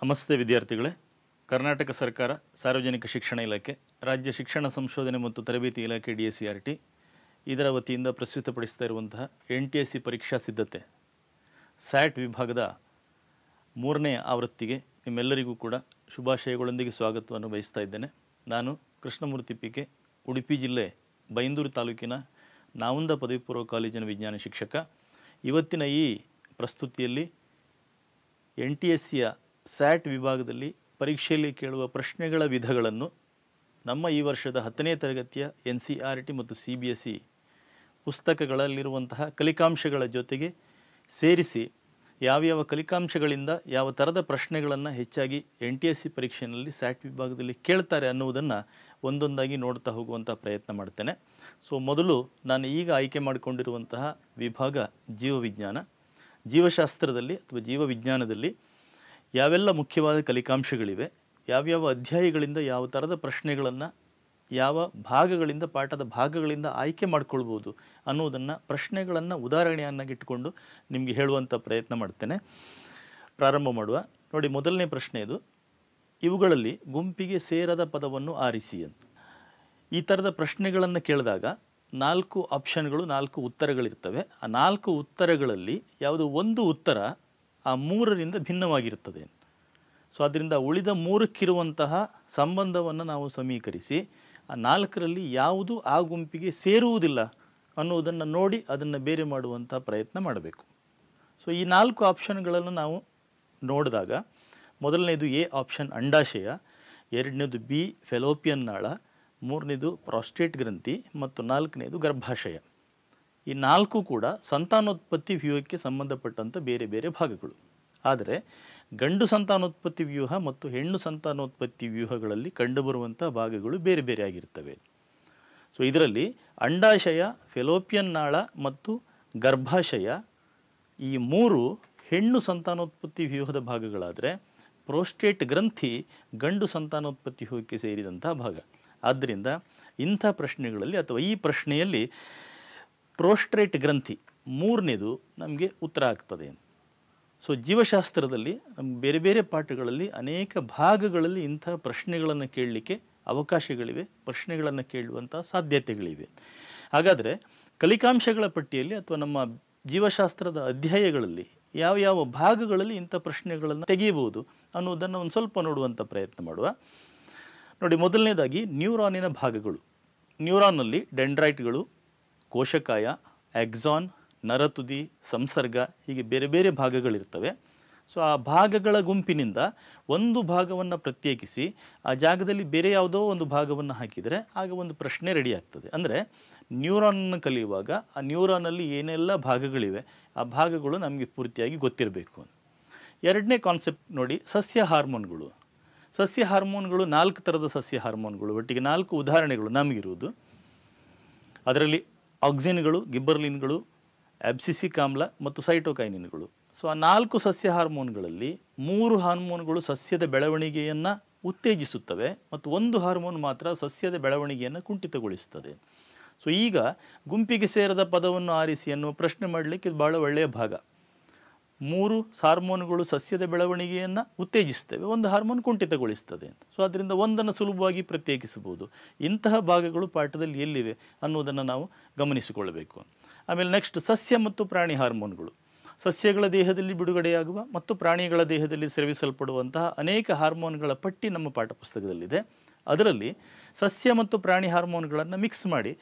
ನಮಸ್ತೆ ವಿದ್ಯಾರ್ಥಿಗಳೇ ಕರ್ನಾಟಕ ಸರ್ಕಾರ ಸಾರ್ವಜನಿಕ ಶಿಕ್ಷಣ ಇಲಾಖೆ ರಾಜ್ಯ ಶಿಕ್ಷಣ ಸಂಶೋಧನೆ ಮತ್ತು ತರಬೇತಿ ಇಲಾಖೆ D S C R T ಇದರ ವತಿಯಿಂದ ಪ್ರಸ್ತುತಪಡಿಸ್ತಾ ಇರುವಂತಹ ಎನ್ ಟಿ ಎಸ್ ಸಿ ಪರೀಕ್ಷಾ ಸಿದ್ಧತೆ ಸ್ಯಾಟ್ ವಿಭಾಗದ ಮೂರನೇ ಆವೃತ್ತಿಗೆ ನಿಮ್ಮೆಲ್ಲರಿಗೂ ಕೂಡ ಶುಭಾಶಯಗಳೊಂದಿಗೆ ಸ್ವಾಗತವನ್ನು ಬಯಸ್ತಾ ಇದ್ದೇನೆ ನಾನು ಕೃಷ್ಣಮೂರ್ತಿ ಪಿಕೆ ಉಡುಪಿ ಜಿಲ್ಲೆ ಬೈಂದೂರು ತಾಲೂಕಿನ ನಾವುಂದ ಪದವಿ ಪೂರ್ವ ಕಾಲೇಜಿನ ವಿಜ್ಞಾನ ಶಿಕ್ಷಕ ಇವತ್ತಿನ ಈ ಪ್ರಸ್ತುತಿಯಲ್ಲಿ ಎನ್ ಟಿ ಎಸ್ ಸಿಯ ಸ್ಯಾಟ್ ವಿಭಾಗದಲ್ಲಿ ಪರೀಕ್ಷೆಯಲ್ಲಿ ಕೇಳುವ ಪ್ರಶ್ನೆಗಳ ವಿಧಗಳನ್ನು ನಮ್ಮ ಈ ವರ್ಷದ ಹತ್ತನೇ ತರಗತಿಯ ಎನ್ ಸಿ ಆರ್ ಟಿ ಮತ್ತು ಸಿ ಬಿ ಎಸ್ ಇ ಪುಸ್ತಕಗಳಲ್ಲಿರುವಂತಹ ಕಲಿಕಾಂಶಗಳ ಜೊತೆಗೆ ಸೇರಿಸಿ ಯಾವ್ಯಾವ ಕಲಿಕಾಂಶಗಳಿಂದ ಯಾವ ಥರದ ಪ್ರಶ್ನೆಗಳನ್ನು ಹೆಚ್ಚಾಗಿ ಎನ್ ಟಿ ಎಸ್ ಸಿ ಪರೀಕ್ಷೆಯಲ್ಲಿ ಸ್ಯಾಟ್ ವಿಭಾಗದಲ್ಲಿ ಕೇಳ್ತಾರೆ ಅನ್ನುವುದನ್ನು ಒಂದೊಂದಾಗಿ ನೋಡ್ತಾ ಹೋಗುವಂಥ ಪ್ರಯತ್ನ ಮಾಡ್ತೇನೆ ಸೊ ಮೊದಲು ನಾನು ಈಗ ಆಯ್ಕೆ ಮಾಡಿಕೊಂಡಿರುವಂತಹ ವಿಭಾಗ ಜೀವವಿಜ್ಞಾನ ಜೀವಶಾಸ್ತ್ರದಲ್ಲಿ ಅಥವಾ ಜೀವವಿಜ್ಞಾನದಲ್ಲಿ ಯಾವೆಲ್ಲ ಮುಖ್ಯವಾದ ಕಲಿಕಾಂಶಗಳಿವೆ ಯಾವ್ಯಾವ ಅಧ್ಯಾಯಗಳಿಂದ ಯಾವ ಥರದ ಪ್ರಶ್ನೆಗಳನ್ನು ಯಾವ ಭಾಗಗಳಿಂದ ಪಾಠದ ಭಾಗಗಳಿಂದ ಆಯ್ಕೆ ಮಾಡ್ಕೊಳ್ಬೋದು ಅನ್ನೋದನ್ನು ಪ್ರಶ್ನೆಗಳನ್ನು ಉದಾಹರಣೆಯನ್ನಾಗಿಟ್ಟುಕೊಂಡು ನಿಮಗೆ ಹೇಳುವಂಥ ಪ್ರಯತ್ನ ಮಾಡ್ತೇನೆ ಪ್ರಾರಂಭ ಮಾಡುವ ನೋಡಿ ಮೊದಲನೇ ಪ್ರಶ್ನೆ ಇದು ಇವುಗಳಲ್ಲಿ ಗುಂಪಿಗೆ ಸೇರದ ಪದವನ್ನು ಆರಿಸಿ ಅಂತ ಈ ಥರದ ಪ್ರಶ್ನೆಗಳನ್ನು ಕೇಳಿದಾಗ ನಾಲ್ಕು ಆಪ್ಷನ್ಗಳು ನಾಲ್ಕು ಉತ್ತರಗಳಿರ್ತವೆ ಆ ನಾಲ್ಕು ಉತ್ತರಗಳಲ್ಲಿ ಯಾವುದೋ ಒಂದು ಉತ್ತರ ಆ ಮೂರರಿಂದ ಭಿನ್ನವಾಗಿರುತ್ತದೆ ಸೊ ಅದರಿಂದ ಉಳಿದ ಮೂರಕ್ಕಿರುವಂತಹ ಸಂಬಂಧವನ್ನು ನಾವು ಸಮೀಕರಿಸಿ ಆ ನಾಲ್ಕರಲ್ಲಿ ಯಾವುದು ಆ ಗುಂಪಿಗೆ ಸೇರುವುದಿಲ್ಲ ಅನ್ನೋದನ್ನು ನೋಡಿ ಅದನ್ನು ಬೇರೆ ಮಾಡುವಂಥ ಪ್ರಯತ್ನ ಮಾಡಬೇಕು ಸೊ ಈ ನಾಲ್ಕು ಆಪ್ಷನ್ಗಳನ್ನು ನಾವು ನೋಡಿದಾಗ ಮೊದಲನೇದು ಎ ಆಪ್ಷನ್ ಅಂಡಾಶಯ ಎರಡನೇದು ಬಿ ಫೆಲೋಪಿಯನ್ ನಾಳ ಮೂರನೇದು ಪ್ರಾಸ್ಟೇಟ್ ಗ್ರಂಥಿ ಮತ್ತು ನಾಲ್ಕನೇದು ಗರ್ಭಾಶಯ ಈ ನಾಲ್ಕು ಕೂಡ ಸಂತಾನೋತ್ಪತ್ತಿ ವ್ಯೂಹಕ್ಕೆ ಸಂಬಂಧಪಟ್ಟಂಥ ಬೇರೆ ಬೇರೆ ಭಾಗಗಳು ಆದರೆ ಗಂಡು ಸಂತಾನೋತ್ಪತ್ತಿ ವ್ಯೂಹ ಮತ್ತು ಹೆಣ್ಣು ಸಂತಾನೋತ್ಪತ್ತಿ ವ್ಯೂಹಗಳಲ್ಲಿ ಕಂಡುಬರುವಂಥ ಭಾಗಗಳು ಬೇರೆ ಬೇರೆ ಆಗಿರ್ತವೆ ಸೊ ಇದರಲ್ಲಿ ಅಂಡಾಶಯ ಫೆಲೋಪಿಯನ್ ನಾಳ ಮತ್ತು ಗರ್ಭಾಶಯ ಈ ಮೂರು ಹೆಣ್ಣು ಸಂತಾನೋತ್ಪತ್ತಿ ವ್ಯೂಹದ ಭಾಗಗಳಾದರೆ ಪ್ರೋಸ್ಟೇಟ್ ಗ್ರಂಥಿ ಗಂಡು ಸಂತಾನೋತ್ಪತ್ತಿ ವ್ಯೂಹಕ್ಕೆ ಸೇರಿದಂಥ ಭಾಗ ಆದ್ದರಿಂದ ಇಂಥ ಪ್ರಶ್ನೆಗಳಲ್ಲಿ ಅಥವಾ ಈ ಪ್ರಶ್ನೆಯಲ್ಲಿ ಪ್ರೋಸ್ಟ್ರೇಟ್ ಗ್ರಂಥಿ ಮೂರನೇದು ನಮಗೆ ಉತ್ತರ ಆಗ್ತದೆ ಸೊ ಜೀವಶಾಸ್ತ್ರದಲ್ಲಿ ನಮ್ಮ ಬೇರೆ ಬೇರೆ ಪಾಠಗಳಲ್ಲಿ ಅನೇಕ ಭಾಗಗಳಲ್ಲಿ ಇಂಥ ಪ್ರಶ್ನೆಗಳನ್ನು ಕೇಳಲಿಕ್ಕೆ ಅವಕಾಶಗಳಿವೆ ಪ್ರಶ್ನೆಗಳನ್ನು ಕೇಳುವಂಥ ಸಾಧ್ಯತೆಗಳಿವೆ ಹಾಗಾದರೆ ಕಲಿಕಾಂಶಗಳ ಪಟ್ಟಿಯಲ್ಲಿ ಅಥವಾ ನಮ್ಮ ಜೀವಶಾಸ್ತ್ರದ ಅಧ್ಯಾಯಗಳಲ್ಲಿ ಯಾವ ಯಾವ ಭಾಗಗಳಲ್ಲಿ ಇಂಥ ಪ್ರಶ್ನೆಗಳನ್ನು ತೆಗೆಯಬಹುದು ಅನ್ನೋದನ್ನು ಒಂದು ಸ್ವಲ್ಪ ನೋಡುವಂಥ ಪ್ರಯತ್ನ ಮಾಡುವ ನೋಡಿ ಮೊದಲನೇದಾಗಿ ನ್ಯೂರಾನಿನ ಭಾಗಗಳು ನ್ಯೂರಾನಲ್ಲಿ ಡೆಂಡ್ರೈಟ್ಗಳು ಕೋಶಕಾಯ ಎಕ್ಸಾನ್ ನರತುದಿ ಸಂಸರ್ಗ ಹೀಗೆ ಬೇರೆ ಬೇರೆ ಭಾಗಗಳಿರ್ತವೆ ಸೊ ಆ ಭಾಗಗಳ ಗುಂಪಿನಿಂದ ಒಂದು ಭಾಗವನ್ನು ಪ್ರತ್ಯೇಕಿಸಿ ಆ ಜಾಗದಲ್ಲಿ ಬೇರೆ ಯಾವುದೋ ಒಂದು ಭಾಗವನ್ನು ಹಾಕಿದರೆ ಆಗ ಒಂದು ಪ್ರಶ್ನೆ ರೆಡಿ ಆಗ್ತದೆ ಅಂದರೆ ನ್ಯೂರಾನನ್ನು ಕಲಿಯುವಾಗ ಆ ನ್ಯೂರಾನಲ್ಲಿ ಏನೆಲ್ಲ ಭಾಗಗಳಿವೆ ಆ ಭಾಗಗಳು ನಮಗೆ ಪೂರ್ತಿಯಾಗಿ ಗೊತ್ತಿರಬೇಕು ಎರಡನೇ ಕಾನ್ಸೆಪ್ಟ್ ನೋಡಿ ಸಸ್ಯ ಹಾರ್ಮೋನ್ಗಳು ಸಸ್ಯ ಹಾರ್ಮೋನ್ಗಳು ನಾಲ್ಕು ಥರದ ಸಸ್ಯ ಹಾರ್ಮೋನ್ಗಳು ಒಟ್ಟಿಗೆ ನಾಲ್ಕು ಉದಾಹರಣೆಗಳು ನಮಗಿರುವುದು ಅದರಲ್ಲಿ ಆಕ್ಸಿನ್ಗಳು ಗಿಬ್ಬರ್ಲಿನ್ಗಳು ಎಬ್ಸಿಸಿ ಆಮ್ಲ ಮತ್ತು ಸೈಟೋಕೈನಿನ್ಗಳು ಸೊ ಆ ನಾಲ್ಕು ಸಸ್ಯ ಹಾರ್ಮೋನ್ಗಳಲ್ಲಿ ಮೂರು ಹಾರ್ಮೋನ್ಗಳು ಸಸ್ಯದ ಬೆಳವಣಿಗೆಯನ್ನು ಉತ್ತೇಜಿಸುತ್ತವೆ ಮತ್ತು ಒಂದು ಹಾರ್ಮೋನ್ ಮಾತ್ರ ಸಸ್ಯದ ಬೆಳವಣಿಗೆಯನ್ನು ಕುಂಠಿತಗೊಳಿಸುತ್ತದೆ ಸೊ ಈಗ ಗುಂಪಿಗೆ ಸೇರದ ಪದವನ್ನು ಆರಿಸಿ ಅನ್ನುವ ಪ್ರಶ್ನೆ ಮಾಡಲಿಕ್ಕೆ ಇದು ಭಾಳ ಒಳ್ಳೆಯ ಭಾಗ ಮೂರು ಹಾರ್ಮೋನುಗಳು ಸಸ್ಯದ ಬೆಳವಣಿಗೆಯನ್ನು ಉತ್ತೇಜಿಸ್ತವೆ ಒಂದು ಹಾರ್ಮೋನ್ ಕುಂಠಿತಗೊಳಿಸ್ತದೆ ಸೊ ಅದರಿಂದ ಒಂದನ್ನು ಸುಲಭವಾಗಿ ಪ್ರತ್ಯೇಕಿಸಬಹುದು ಇಂತಹ ಭಾಗಗಳು ಪಾಠದಲ್ಲಿ ಎಲ್ಲಿವೆ ಅನ್ನೋದನ್ನು ನಾವು ಗಮನಿಸಿಕೊಳ್ಳಬೇಕು ಆಮೇಲೆ ನೆಕ್ಸ್ಟ್ ಸಸ್ಯ ಮತ್ತು ಪ್ರಾಣಿ ಹಾರ್ಮೋನ್ಗಳು ಸಸ್ಯಗಳ ದೇಹದಲ್ಲಿ ಬಿಡುಗಡೆಯಾಗುವ ಮತ್ತು ಪ್ರಾಣಿಗಳ ದೇಹದಲ್ಲಿ ಸೇವಿಸಲ್ಪಡುವಂತಹ ಅನೇಕ ಹಾರ್ಮೋನ್ಗಳ ಪಟ್ಟಿ ನಮ್ಮ ಪಾಠಪುಸ್ತಕದಲ್ಲಿದೆ ಅದರಲ್ಲಿ ಸಸ್ಯ ಮತ್ತು ಪ್ರಾಣಿ ಹಾರ್ಮೋನ್ಗಳನ್ನು ಮಿಕ್ಸ್ ಮಾಡಿ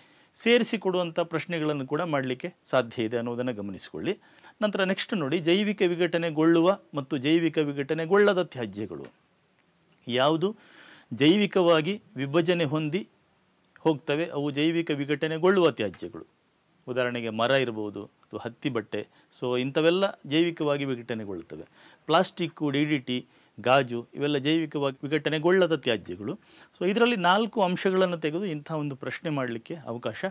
ಸೇರಿಸಿಕೊಡುವಂಥ ಪ್ರಶ್ನೆಗಳನ್ನು ಕೂಡ ಮಾಡಲಿಕ್ಕೆ ಸಾಧ್ಯ ಇದೆ ಅನ್ನೋದನ್ನು ಗಮನಿಸಿಕೊಳ್ಳಿ ನಂತರ ನೆಕ್ಸ್ಟ್ ನೋಡಿ ಜೈವಿಕ ವಿಘಟನೆಗೊಳ್ಳುವ ಮತ್ತು ಜೈವಿಕ ವಿಘಟನೆಗೊಳ್ಳದ ತ್ಯಾಜ್ಯಗಳು ಯಾವುದು ಜೈವಿಕವಾಗಿ ವಿಭಜನೆ ಹೊಂದಿ ಹೋಗ್ತವೆ ಅವು ಜೈವಿಕ ವಿಘಟನೆಗೊಳ್ಳುವ ತ್ಯಾಜ್ಯಗಳು ಉದಾಹರಣೆಗೆ ಮರ ಇರ್ಬೋದು ಅಥವಾ ಹತ್ತಿ ಬಟ್ಟೆ ಸೊ ಇಂಥವೆಲ್ಲ ಜೈವಿಕವಾಗಿ ವಿಘಟನೆಗೊಳ್ಳುತ್ತವೆ ಪ್ಲಾಸ್ಟಿಕ್ಕು ಡಿ ಡಿ ಟಿ ಗಾಜು ಇವೆಲ್ಲ ಜೈವಿಕವಾಗಿ ವಿಘಟನೆಗೊಳ್ಳದ ತ್ಯಾಜ್ಯಗಳು ಸೊ ಇದರಲ್ಲಿ ನಾಲ್ಕು ಅಂಶಗಳನ್ನು ತೆಗೆದು ಇಂಥ ಒಂದು ಪ್ರಶ್ನೆ ಮಾಡಲಿಕ್ಕೆ ಅವಕಾಶ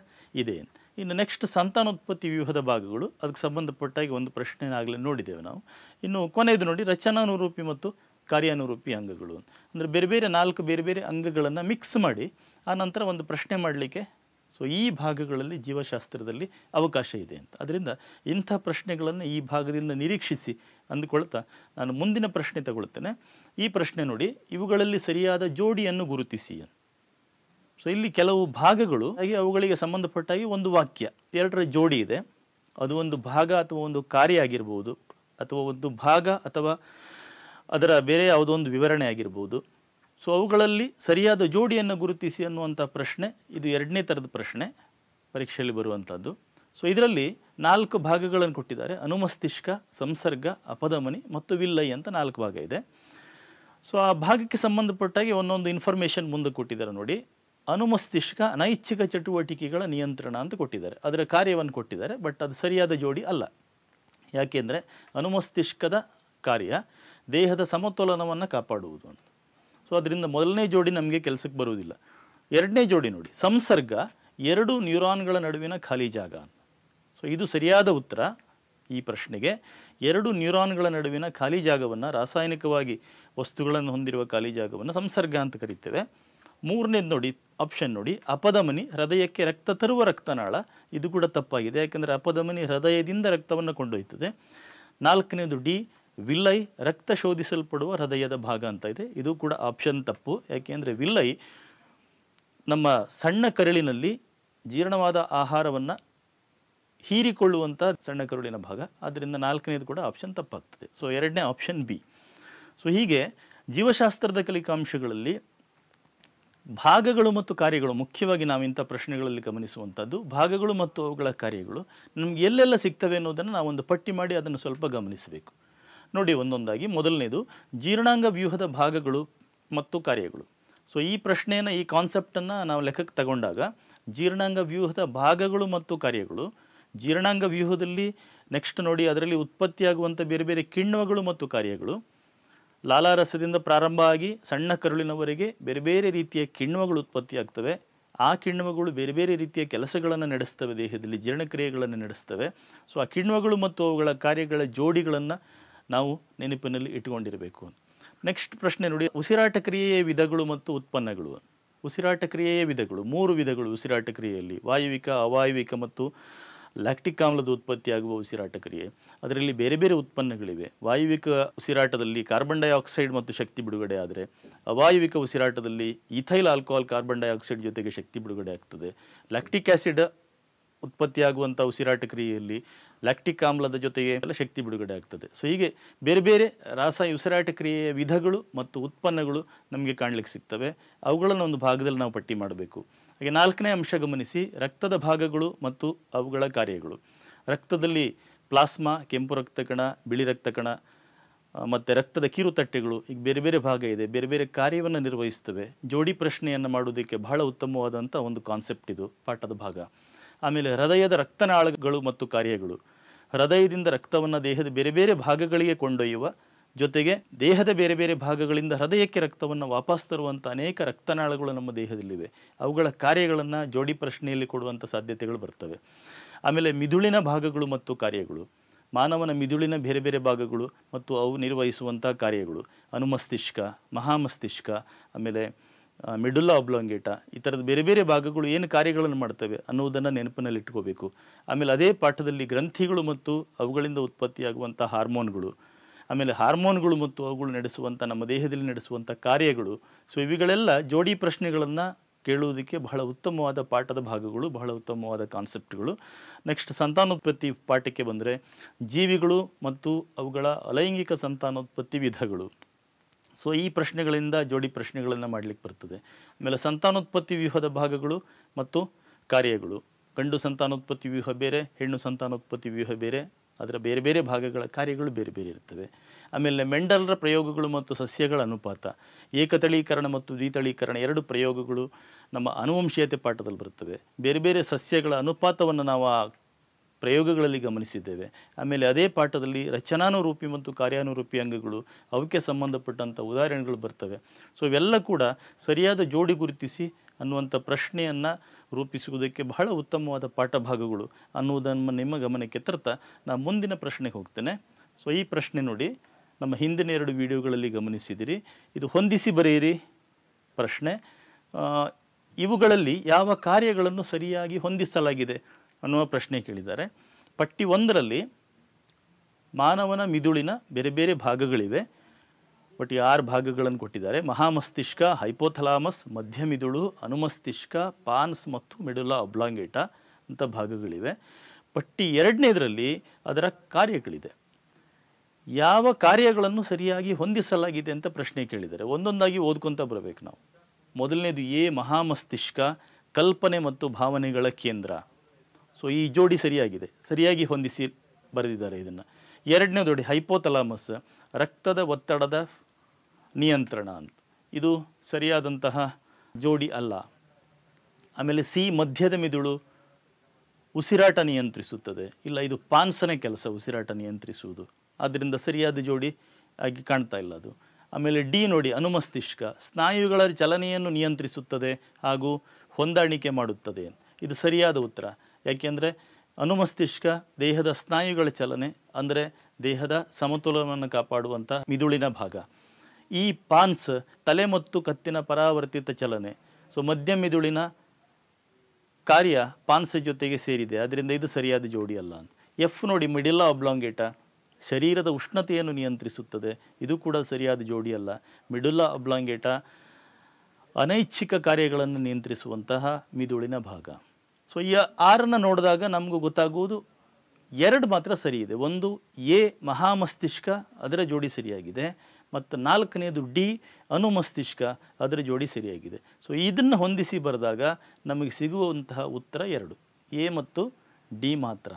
ಇದೆ ಇನ್ನು ನೆಕ್ಸ್ಟ್ ಸಂತಾನೋತ್ಪತ್ತಿ ವ್ಯೂಹದ ಭಾಗಗಳು ಅದಕ್ಕೆ ಸಂಬಂಧಪಟ್ಟಾಗಿ ಒಂದು ಪ್ರಶ್ನೆನಾಗಲೇ ನೋಡಿದ್ದೇವೆ ನಾವು ಇನ್ನು ಕೊನೆಯದು ನೋಡಿ ರಚನಾನುರೂಪಿ ಮತ್ತು ಕಾರ್ಯಾನುರೂಪಿ ಅಂಗಗಳು ಅಂದರೆ ಬೇರೆ ಬೇರೆ ನಾಲ್ಕು ಬೇರೆ ಬೇರೆ ಅಂಗಗಳನ್ನು ಮಿಕ್ಸ್ ಮಾಡಿ ಆ ನಂತರ ಒಂದು ಪ್ರಶ್ನೆ ಮಾಡಲಿಕ್ಕೆ ಸೊ ಈ ಭಾಗಗಳಲ್ಲಿ ಜೀವಶಾಸ್ತ್ರದಲ್ಲಿ ಅವಕಾಶ ಇದೆ ಅಂತ ಅದರಿಂದ ಇಂಥ ಪ್ರಶ್ನೆಗಳನ್ನು ಈ ಭಾಗದಿಂದ ನಿರೀಕ್ಷಿಸಿ ಅಂದುಕೊಳ್ತಾ ನಾನು ಮುಂದಿನ ಪ್ರಶ್ನೆ ತಗೊಳ್ತೇನೆ ಈ ಪ್ರಶ್ನೆ ನೋಡಿ ಇವುಗಳಲ್ಲಿ ಸರಿಯಾದ ಜೋಡಿಯನ್ನು ಗುರುತಿಸಿ ಅಂತ ಸೊ ಇಲ್ಲಿ ಕೆಲವು ಭಾಗಗಳು ಹಾಗೆ ಅವುಗಳಿಗೆ ಸಂಬಂಧಪಟ್ಟಾಗಿ ಒಂದು ವಾಕ್ಯ ಎರಡರ ಜೋಡಿ ಇದೆ ಅದು ಒಂದು ಭಾಗ ಅಥವಾ ಒಂದು ಕಾರ್ಯ ಆಗಿರ್ಬೋದು ಅಥವಾ ಒಂದು ಭಾಗ ಅಥವಾ ಅದರ ಬೇರೆ ಯಾವುದೋ ಒಂದು ವಿವರಣೆ ಆಗಿರ್ಬೋದು ಸೊ ಅವುಗಳಲ್ಲಿ ಸರಿಯಾದ ಜೋಡಿಯನ್ನು ಗುರುತಿಸಿ ಅನ್ನುವಂಥ ಪ್ರಶ್ನೆ ಇದು ಎರಡನೇ ಥರದ ಪ್ರಶ್ನೆ ಪರೀಕ್ಷೆಯಲ್ಲಿ ಬರುವಂಥದ್ದು ಸೊ ಇದರಲ್ಲಿ ನಾಲ್ಕು ಭಾಗಗಳನ್ನು ಕೊಟ್ಟಿದ್ದಾರೆ ಅನುಮಸ್ತಿಷ್ಕ ಸಂಸರ್ಗ ಅಪಧಮನಿ ಮತ್ತು ವಿಲ್ಲೈ ಅಂತ ನಾಲ್ಕು ಭಾಗ ಇದೆ ಸೊ ಆ ಭಾಗಕ್ಕೆ ಸಂಬಂಧಪಟ್ಟಾಗಿ ಒಂದೊಂದು ಇನ್ಫಾರ್ಮೇಷನ್ ಮುಂದೆ ಕೊಟ್ಟಿದ್ದಾರೆ ನೋಡಿ ಅನುಮಸ್ತಿಷ್ಕ ಅನೈಚ್ಛಿಕ ಚಟುವಟಿಕೆಗಳ ನಿಯಂತ್ರಣ ಅಂತ ಕೊಟ್ಟಿದ್ದಾರೆ ಅದರ ಕಾರ್ಯವನ್ನು ಕೊಟ್ಟಿದ್ದಾರೆ ಬಟ್ ಅದು ಸರಿಯಾದ ಜೋಡಿ ಅಲ್ಲ ಯಾಕೆಂದರೆ ಅನುಮಸ್ತಿಷ್ಕದ ಕಾರ್ಯ ದೇಹದ ಸಮತೋಲನವನ್ನು ಕಾಪಾಡುವುದು ಅಂತ ಸೊ ಅದರಿಂದ ಮೊದಲನೇ ಜೋಡಿ ನಮಗೆ ಕೆಲಸಕ್ಕೆ ಬರುವುದಿಲ್ಲ ಎರಡನೇ ಜೋಡಿ ನೋಡಿ ಸಂಸರ್ಗ ಎರಡು ನ್ಯೂರಾನ್ಗಳ ನಡುವಿನ ಖಾಲಿ ಜಾಗ ಅಂತ ಸೊ ಇದು ಸರಿಯಾದ ಉತ್ತರ ಈ ಪ್ರಶ್ನೆಗೆ ಎರಡು ನ್ಯೂರಾನ್ಗಳ ನಡುವಿನ ಖಾಲಿ ಜಾಗವನ್ನು ರಾಸಾಯನಿಕವಾಗಿ ವಸ್ತುಗಳನ್ನು ಹೊಂದಿರುವ ಖಾಲಿ ಜಾಗವನ್ನು ಸಂಸರ್ಗ ಅಂತ ಕರಿತೇವೆ ಮೂರನೇದು ನೋಡಿ ಆಪ್ಷನ್ ನೋಡಿ ಅಪಧಮನಿ ಹೃದಯಕ್ಕೆ ರಕ್ತ ತರುವ ರಕ್ತನಾಳ ಇದು ಕೂಡ ತಪ್ಪಾಗಿದೆ ಯಾಕೆಂದರೆ ಅಪಧಮನಿ ಹೃದಯದಿಂದ ರಕ್ತವನ್ನು ಕೊಂಡೊಯ್ತದೆ ನಾಲ್ಕನೇದು ಡಿ ವಿಲ್ಲೈ ರಕ್ತ ಶೋಧಿಸಲ್ಪಡುವ ಹೃದಯದ ಭಾಗ ಅಂತ ಇದೆ ಇದು ಕೂಡ ಆಪ್ಷನ್ ತಪ್ಪು ಯಾಕೆಂದರೆ ವಿಲ್ಲೈ ನಮ್ಮ ಸಣ್ಣ ಕರುಳಿನಲ್ಲಿ ಜೀರ್ಣವಾದ ಆಹಾರವನ್ನು ಹೀರಿಕೊಳ್ಳುವಂಥ ಸಣ್ಣ ಕರುಳಿನ ಭಾಗ ಆದ್ದರಿಂದ ನಾಲ್ಕನೇದು ಕೂಡ ಆಪ್ಷನ್ ತಪ್ಪಾಗ್ತದೆ ಸೊ ಎರಡನೇ ಆಪ್ಷನ್ ಬಿ ಸೊ ಹೀಗೆ ಜೀವಶಾಸ್ತ್ರದ ಕಲಿಕಾಂಶಗಳಲ್ಲಿ ಭಾಗಗಳು ಮತ್ತು ಕಾರ್ಯಗಳು ಮುಖ್ಯವಾಗಿ ನಾವು ಇಂಥ ಪ್ರಶ್ನೆಗಳಲ್ಲಿ ಗಮನಿಸುವಂಥದ್ದು ಭಾಗಗಳು ಮತ್ತು ಅವುಗಳ ಕಾರ್ಯಗಳು ನಮ್ಗೆ ಎಲ್ಲೆಲ್ಲ ಸಿಗ್ತವೆ ಅನ್ನೋದನ್ನು ನಾವೊಂದು ಪಟ್ಟಿ ಮಾಡಿ ಅದನ್ನು ಸ್ವಲ್ಪ ಗಮನಿಸಬೇಕು ನೋಡಿ ಒಂದೊಂದಾಗಿ ಮೊದಲನೇದು ಜೀರ್ಣಾಂಗ ವ್ಯೂಹದ ಭಾಗಗಳು ಮತ್ತು ಕಾರ್ಯಗಳು ಸೊ ಈ ಪ್ರಶ್ನೆಯನ್ನು ಈ ಕಾನ್ಸೆಪ್ಟನ್ನು ನಾವು ಲೆಕ್ಕಕ್ಕೆ ತಗೊಂಡಾಗ ಜೀರ್ಣಾಂಗ ವ್ಯೂಹದ ಭಾಗಗಳು ಮತ್ತು ಕಾರ್ಯಗಳು ಜೀರ್ಣಾಂಗ ವ್ಯೂಹದಲ್ಲಿ ನೆಕ್ಸ್ಟ್ ನೋಡಿ ಅದರಲ್ಲಿ ಉತ್ಪತ್ತಿಯಾಗುವಂಥ ಬೇರೆ ಬೇರೆ ಕಿಣ್ವಗಳು ಮತ್ತು ಕಾರ್ಯಗಳು ಲಾಲಾರಸದಿಂದ ಪ್ರಾರಂಭ ಆಗಿ ಸಣ್ಣ ಕರುಳಿನವರೆಗೆ ಬೇರೆ ಬೇರೆ ರೀತಿಯ ಕಿಣ್ವಗಳು ಉತ್ಪತ್ತಿಯಾಗ್ತವೆ ಆ ಕಿಣ್ವಗಳು ಬೇರೆ ಬೇರೆ ರೀತಿಯ ಕೆಲಸಗಳನ್ನು ನಡೆಸ್ತವೆ ದೇಹದಲ್ಲಿ ಜೀರ್ಣಕ್ರಿಯೆಗಳನ್ನು ನಡೆಸ್ತವೆ ಸೊ ಆ ಕಿಣ್ವಗಳು ಮತ್ತು ಅವುಗಳ ಕಾರ್ಯಗಳ ಜೋಡಿಗಳನ್ನು ನಾವು ನೆನಪಿನಲ್ಲಿ ಇಟ್ಕೊಂಡಿರಬೇಕು ನೆಕ್ಸ್ಟ್ ಪ್ರಶ್ನೆ ನೋಡಿ ಉಸಿರಾಟ ಕ್ರಿಯೆಯ ವಿಧಗಳು ಮತ್ತು ಉತ್ಪನ್ನಗಳು ಉಸಿರಾಟ ಕ್ರಿಯೆಯ ವಿಧಗಳು ಮೂರು ವಿಧಗಳು ಉಸಿರಾಟ ಕ್ರಿಯೆಯಲ್ಲಿ ವಾಯುವಿಕ ಅವಾಯುವಿಕ ಮತ್ತು ಲ್ಯಾಕ್ಟಿಕ್ ಆಮ್ಲದ ಉತ್ಪತ್ತಿಯಾಗುವ ಉಸಿರಾಟ ಕ್ರಿಯೆ ಅದರಲ್ಲಿ ಬೇರೆ ಬೇರೆ ಉತ್ಪನ್ನಗಳಿವೆ ವಾಯುವಿಕ ಉಸಿರಾಟದಲ್ಲಿ ಕಾರ್ಬನ್ ಡೈಆಕ್ಸೈಡ್ ಮತ್ತು ಶಕ್ತಿ ಬಿಡುಗಡೆ ಆದರೆ ಅವಾಯುವಿಕ ಉಸಿರಾಟದಲ್ಲಿ ಈಥೈಲ್ ಆಲ್ಕೋಹಾಲ್ ಕಾರ್ಬನ್ ಡೈಆಕ್ಸೈಡ್ ಜೊತೆಗೆ ಶಕ್ತಿ ಬಿಡುಗಡೆ ಆಗ್ತದೆ ಲ್ಯಾಕ್ಟಿಕ್ ಆ್ಯಸಿಡ್ ಉತ್ಪತ್ತಿಯಾಗುವಂಥ ಉಸಿರಾಟ ಕ್ರಿಯೆಯಲ್ಲಿ ಲ್ಯಾಕ್ಟಿಕ್ ಆಮ್ಲದ ಜೊತೆಗೆ ಎಲ್ಲ ಶಕ್ತಿ ಬಿಡುಗಡೆ ಆಗ್ತದೆ ಸೊ ಹೀಗೆ ಬೇರೆ ಬೇರೆ ರಾಸ ಉಸಿರಾಟ ಕ್ರಿಯೆಯ ವಿಧಗಳು ಮತ್ತು ಉತ್ಪನ್ನಗಳು ನಮಗೆ ಕಾಣಲಿಕ್ಕೆ ಸಿಗ್ತವೆ ಅವುಗಳನ್ನು ಒಂದು ಭಾಗದಲ್ಲಿ ನಾವು ಪಟ್ಟಿ ಮಾಡಬೇಕು ಹಾಗೆ ನಾಲ್ಕನೇ ಅಂಶ ಗಮನಿಸಿ ರಕ್ತದ ಭಾಗಗಳು ಮತ್ತು ಅವುಗಳ ಕಾರ್ಯಗಳು ರಕ್ತದಲ್ಲಿ ಪ್ಲಾಸ್ಮಾ ಕೆಂಪು ರಕ್ತಕಣ ಬಿಳಿ ರಕ್ತಕಣ ಮತ್ತು ರಕ್ತದ ಕಿರುತಟ್ಟೆಗಳು ಈಗ ಬೇರೆ ಬೇರೆ ಭಾಗ ಇದೆ ಬೇರೆ ಬೇರೆ ಕಾರ್ಯವನ್ನು ನಿರ್ವಹಿಸ್ತವೆ ಜೋಡಿ ಪ್ರಶ್ನೆಯನ್ನು ಮಾಡೋದಕ್ಕೆ ಬಹಳ ಉತ್ತಮವಾದಂಥ ಒಂದು ಕಾನ್ಸೆಪ್ಟ್ ಇದು ಪಾಠದ ಭಾಗ ಆಮೇಲೆ ಹೃದಯದ ರಕ್ತನಾಳಗಳು ಮತ್ತು ಕಾರ್ಯಗಳು ಹೃದಯದಿಂದ ರಕ್ತವನ್ನು ದೇಹದ ಬೇರೆ ಬೇರೆ ಭಾಗಗಳಿಗೆ ಕೊಂಡೊಯ್ಯುವ ಜೊತೆಗೆ ದೇಹದ ಬೇರೆ ಬೇರೆ ಭಾಗಗಳಿಂದ ಹೃದಯಕ್ಕೆ ರಕ್ತವನ್ನು ವಾಪಸ್ ತರುವಂಥ ಅನೇಕ ರಕ್ತನಾಳಗಳು ನಮ್ಮ ದೇಹದಲ್ಲಿವೆ ಅವುಗಳ ಕಾರ್ಯಗಳನ್ನು ಜೋಡಿ ಪ್ರಶ್ನೆಯಲ್ಲಿ ಕೊಡುವಂಥ ಸಾಧ್ಯತೆಗಳು ಬರ್ತವೆ ಆಮೇಲೆ ಮಿದುಳಿನ ಭಾಗಗಳು ಮತ್ತು ಕಾರ್ಯಗಳು ಮಾನವನ ಮಿದುಳಿನ ಬೇರೆ ಬೇರೆ ಭಾಗಗಳು ಮತ್ತು ಅವು ನಿರ್ವಹಿಸುವಂಥ ಕಾರ್ಯಗಳು ಅನುಮಸ್ತಿಷ್ಕ ಮಹಾಮಸ್ತಿಷ್ಕ ಆಮೇಲೆ ಮಿಡುಲ್ಲ ಒಬ್ಲೊಂಗೇಟ ಈ ಥರದ ಬೇರೆ ಬೇರೆ ಭಾಗಗಳು ಏನು ಕಾರ್ಯಗಳನ್ನು ಮಾಡ್ತವೆ ಅನ್ನೋದನ್ನು ನೆನಪಿನಲ್ಲಿ ಇಟ್ಕೋಬೇಕು ಆಮೇಲೆ ಅದೇ ಪಾಠದಲ್ಲಿ ಗ್ರಂಥಿಗಳು ಮತ್ತು ಅವುಗಳಿಂದ ಉತ್ಪತ್ತಿಯಾಗುವಂಥ ಹಾರ್ಮೋನ್ಗಳು ಆಮೇಲೆ ಹಾರ್ಮೋನ್ಗಳು ಮತ್ತು ಅವುಗಳು ನಡೆಸುವಂಥ ನಮ್ಮ ದೇಹದಲ್ಲಿ ನಡೆಸುವಂಥ ಕಾರ್ಯಗಳು ಸೊ ಇವುಗಳೆಲ್ಲ ಜೋಡಿ ಪ್ರಶ್ನೆಗಳನ್ನು ಕೇಳುವುದಕ್ಕೆ ಬಹಳ ಉತ್ತಮವಾದ ಪಾಠದ ಭಾಗಗಳು ಬಹಳ ಉತ್ತಮವಾದ ಕಾನ್ಸೆಪ್ಟ್ಗಳು ನೆಕ್ಸ್ಟ್ ಸಂತಾನೋತ್ಪತ್ತಿ ಪಾಠಕ್ಕೆ ಬಂದರೆ ಜೀವಿಗಳು ಮತ್ತು ಅವುಗಳ ಅಲೈಂಗಿಕ ಸಂತಾನೋತ್ಪತ್ತಿ ವಿಧಗಳು ಸೊ ಈ ಪ್ರಶ್ನೆಗಳಿಂದ ಜೋಡಿ ಪ್ರಶ್ನೆಗಳನ್ನು ಮಾಡಲಿಕ್ಕೆ ಬರ್ತದೆ ಆಮೇಲೆ ಸಂತಾನೋತ್ಪತ್ತಿ ವ್ಯೂಹದ ಭಾಗಗಳು ಮತ್ತು ಕಾರ್ಯಗಳು ಗಂಡು ಸಂತಾನೋತ್ಪತ್ತಿ ವ್ಯೂಹ ಬೇರೆ ಹೆಣ್ಣು ಸಂತಾನೋತ್ಪತ್ತಿ ವ್ಯೂಹ ಬೇರೆ ಅದರ ಬೇರೆ ಬೇರೆ ಭಾಗಗಳ ಕಾರ್ಯಗಳು ಬೇರೆ ಬೇರೆ ಇರ್ತವೆ ಆಮೇಲೆ ಮೆಂಡಲ್ರ ಪ್ರಯೋಗಗಳು ಮತ್ತು ಸಸ್ಯಗಳ ಅನುಪಾತ ಏಕತಳೀಕರಣ ಮತ್ತು ದ್ವಿತಳೀಕರಣ ಎರಡು ಪ್ರಯೋಗಗಳು ನಮ್ಮ ಅನುವಂಶೀಯತೆ ಪಾಠದಲ್ಲಿ ಬರ್ತವೆ ಬೇರೆ ಬೇರೆ ಸಸ್ಯಗಳ ಅನುಪಾತವನ್ನು ನಾವು ಆ ಪ್ರಯೋಗಗಳಲ್ಲಿ ಗಮನಿಸಿದ್ದೇವೆ ಆಮೇಲೆ ಅದೇ ಪಾಠದಲ್ಲಿ ರಚನಾನುರೂಪಿ ಮತ್ತು ಕಾರ್ಯಾನುರೂಪಿ ಅಂಗಗಳು ಅವಕ್ಕೆ ಸಂಬಂಧಪಟ್ಟಂಥ ಉದಾಹರಣೆಗಳು ಬರ್ತವೆ ಸೊ ಇವೆಲ್ಲ ಕೂಡ ಸರಿಯಾದ ಜೋಡಿ ಗುರುತಿಸಿ ಅನ್ನುವಂಥ ಪ್ರಶ್ನೆಯನ್ನು ರೂಪಿಸುವುದಕ್ಕೆ ಬಹಳ ಉತ್ತಮವಾದ ಪಾಠಭಾಗಗಳು ಅನ್ನುವುದನ್ನು ನಿಮ್ಮ ಗಮನಕ್ಕೆ ತರ್ತಾ ನಾನು ಮುಂದಿನ ಪ್ರಶ್ನೆಗೆ ಹೋಗ್ತೇನೆ ಸೊ ಈ ಪ್ರಶ್ನೆ ನೋಡಿ ನಮ್ಮ ಹಿಂದಿನ ಎರಡು ವಿಡಿಯೋಗಳಲ್ಲಿ ಗಮನಿಸಿದಿರಿ ಇದು ಹೊಂದಿಸಿ ಬರೆಯಿರಿ ಪ್ರಶ್ನೆ ಇವುಗಳಲ್ಲಿ ಯಾವ ಕಾರ್ಯಗಳನ್ನು ಸರಿಯಾಗಿ ಹೊಂದಿಸಲಾಗಿದೆ ಅನ್ನುವ ಪ್ರಶ್ನೆ ಕೇಳಿದ್ದಾರೆ ಪಟ್ಟಿ ಒಂದರಲ್ಲಿ ಮಾನವನ ಮಿದುಳಿನ ಬೇರೆ ಬೇರೆ ಭಾಗಗಳಿವೆ ಒಟ್ಟು ಆರು ಭಾಗಗಳನ್ನು ಕೊಟ್ಟಿದ್ದಾರೆ ಮಹಾಮಸ್ತಿಷ್ಕ ಹೈಪೋಥಲಾಮಸ್ ಮಧ್ಯಮಿದುಳು ಅನುಮಸ್ತಿಷ್ಕ ಪಾನ್ಸ್ ಮತ್ತು ಮೆಡುಲಾ ಅಬ್ಲಾಂಗೇಟ ಅಂತ ಭಾಗಗಳಿವೆ ಪಟ್ಟಿ ಎರಡನೇದರಲ್ಲಿ ಅದರ ಕಾರ್ಯಗಳಿದೆ ಯಾವ ಕಾರ್ಯಗಳನ್ನು ಸರಿಯಾಗಿ ಹೊಂದಿಸಲಾಗಿದೆ ಅಂತ ಪ್ರಶ್ನೆ ಕೇಳಿದ್ದಾರೆ ಒಂದೊಂದಾಗಿ ಓದ್ಕೊತಾ ಬರಬೇಕು ನಾವು ಮೊದಲನೇದು ಎ ಮಹಾಮಸ್ತಿಷ್ಕ ಕಲ್ಪನೆ ಮತ್ತು ಭಾವನೆಗಳ ಕೇಂದ್ರ ಸೊ ಈ ಜೋಡಿ ಸರಿಯಾಗಿದೆ ಸರಿಯಾಗಿ ಹೊಂದಿಸಿ ಬರೆದಿದ್ದಾರೆ ಇದನ್ನು ಎರಡನೇ ಜೋಡಿ ಹೈಪೋಥಲಾಮಸ್ ರಕ್ತದ ಒತ್ತಡದ ನಿಯಂತ್ರಣ ಅಂತ ಇದು ಸರಿಯಾದಂತಹ ಜೋಡಿ ಅಲ್ಲ ಆಮೇಲೆ ಸಿ ಮಧ್ಯದ ಮಿದುಳು ಉಸಿರಾಟ ನಿಯಂತ್ರಿಸುತ್ತದೆ ಇಲ್ಲ ಇದು ಪಾನ್ಸನೇ ಕೆಲಸ ಉಸಿರಾಟ ನಿಯಂತ್ರಿಸುವುದು ಆದ್ದರಿಂದ ಸರಿಯಾದ ಜೋಡಿ ಆಗಿ ಕಾಣ್ತಾ ಇಲ್ಲ ಅದು ಆಮೇಲೆ ಡಿ ನೋಡಿ ಅನುಮಸ್ತಿಷ್ಕ ಸ್ನಾಯುಗಳ ಚಲನೆಯನ್ನು ನಿಯಂತ್ರಿಸುತ್ತದೆ ಹಾಗೂ ಹೊಂದಾಣಿಕೆ ಮಾಡುತ್ತದೆ ಇದು ಸರಿಯಾದ ಉತ್ತರ ಯಾಕೆಂದರೆ ಅನುಮಸ್ತಿಷ್ಕ ದೇಹದ ಸ್ನಾಯುಗಳ ಚಲನೆ ಅಂದರೆ ದೇಹದ ಸಮತೋಲನವನ್ನು ಕಾಪಾಡುವಂಥ ಮಿದುಳಿನ ಭಾಗ ಈ ಪಾನ್ಸ್ ತಲೆ ಮತ್ತು ಕತ್ತಿನ ಪರಾವರ್ತಿತ ಚಲನೆ ಸೊ ಮಧ್ಯ ಮಿದುಳಿನ ಕಾರ್ಯ ಪಾನ್ಸ್ ಜೊತೆಗೆ ಸೇರಿದೆ ಅದರಿಂದ ಇದು ಸರಿಯಾದ ಜೋಡಿಯಲ್ಲ ಅಂತ ಎಫ್ ನೋಡಿ ಮಿಡಿಲ್ಲ ಅಬ್ಲಾಂಗೇಟ ಶರೀರದ ಉಷ್ಣತೆಯನ್ನು ನಿಯಂತ್ರಿಸುತ್ತದೆ ಇದು ಕೂಡ ಸರಿಯಾದ ಜೋಡಿಯಲ್ಲ ಮಿಡುಲ್ಲ ಅಬ್ಲಾಂಗೇಟ ಅನೈಚ್ಛಿಕ ಕಾರ್ಯಗಳನ್ನು ನಿಯಂತ್ರಿಸುವಂತಹ ಮಿದುಳಿನ ಭಾಗ ಸೊ ಈ ಆರನ್ನು ನೋಡಿದಾಗ ನಮಗೂ ಗೊತ್ತಾಗುವುದು ಎರಡು ಮಾತ್ರ ಸರಿ ಇದೆ ಒಂದು ಎ ಮಹಾಮಸ್ತಿಷ್ಕ ಅದರ ಜೋಡಿ ಸರಿಯಾಗಿದೆ ಮತ್ತು ನಾಲ್ಕನೆಯದು ಡಿ ಅನುಮಸ್ತಿಷ್ಕ ಅದರ ಜೋಡಿ ಸರಿಯಾಗಿದೆ ಸೊ ಇದನ್ನು ಹೊಂದಿಸಿ ಬರೆದಾಗ ನಮಗೆ ಸಿಗುವಂತಹ ಉತ್ತರ ಎರಡು ಎ ಮತ್ತು ಡಿ ಮಾತ್ರ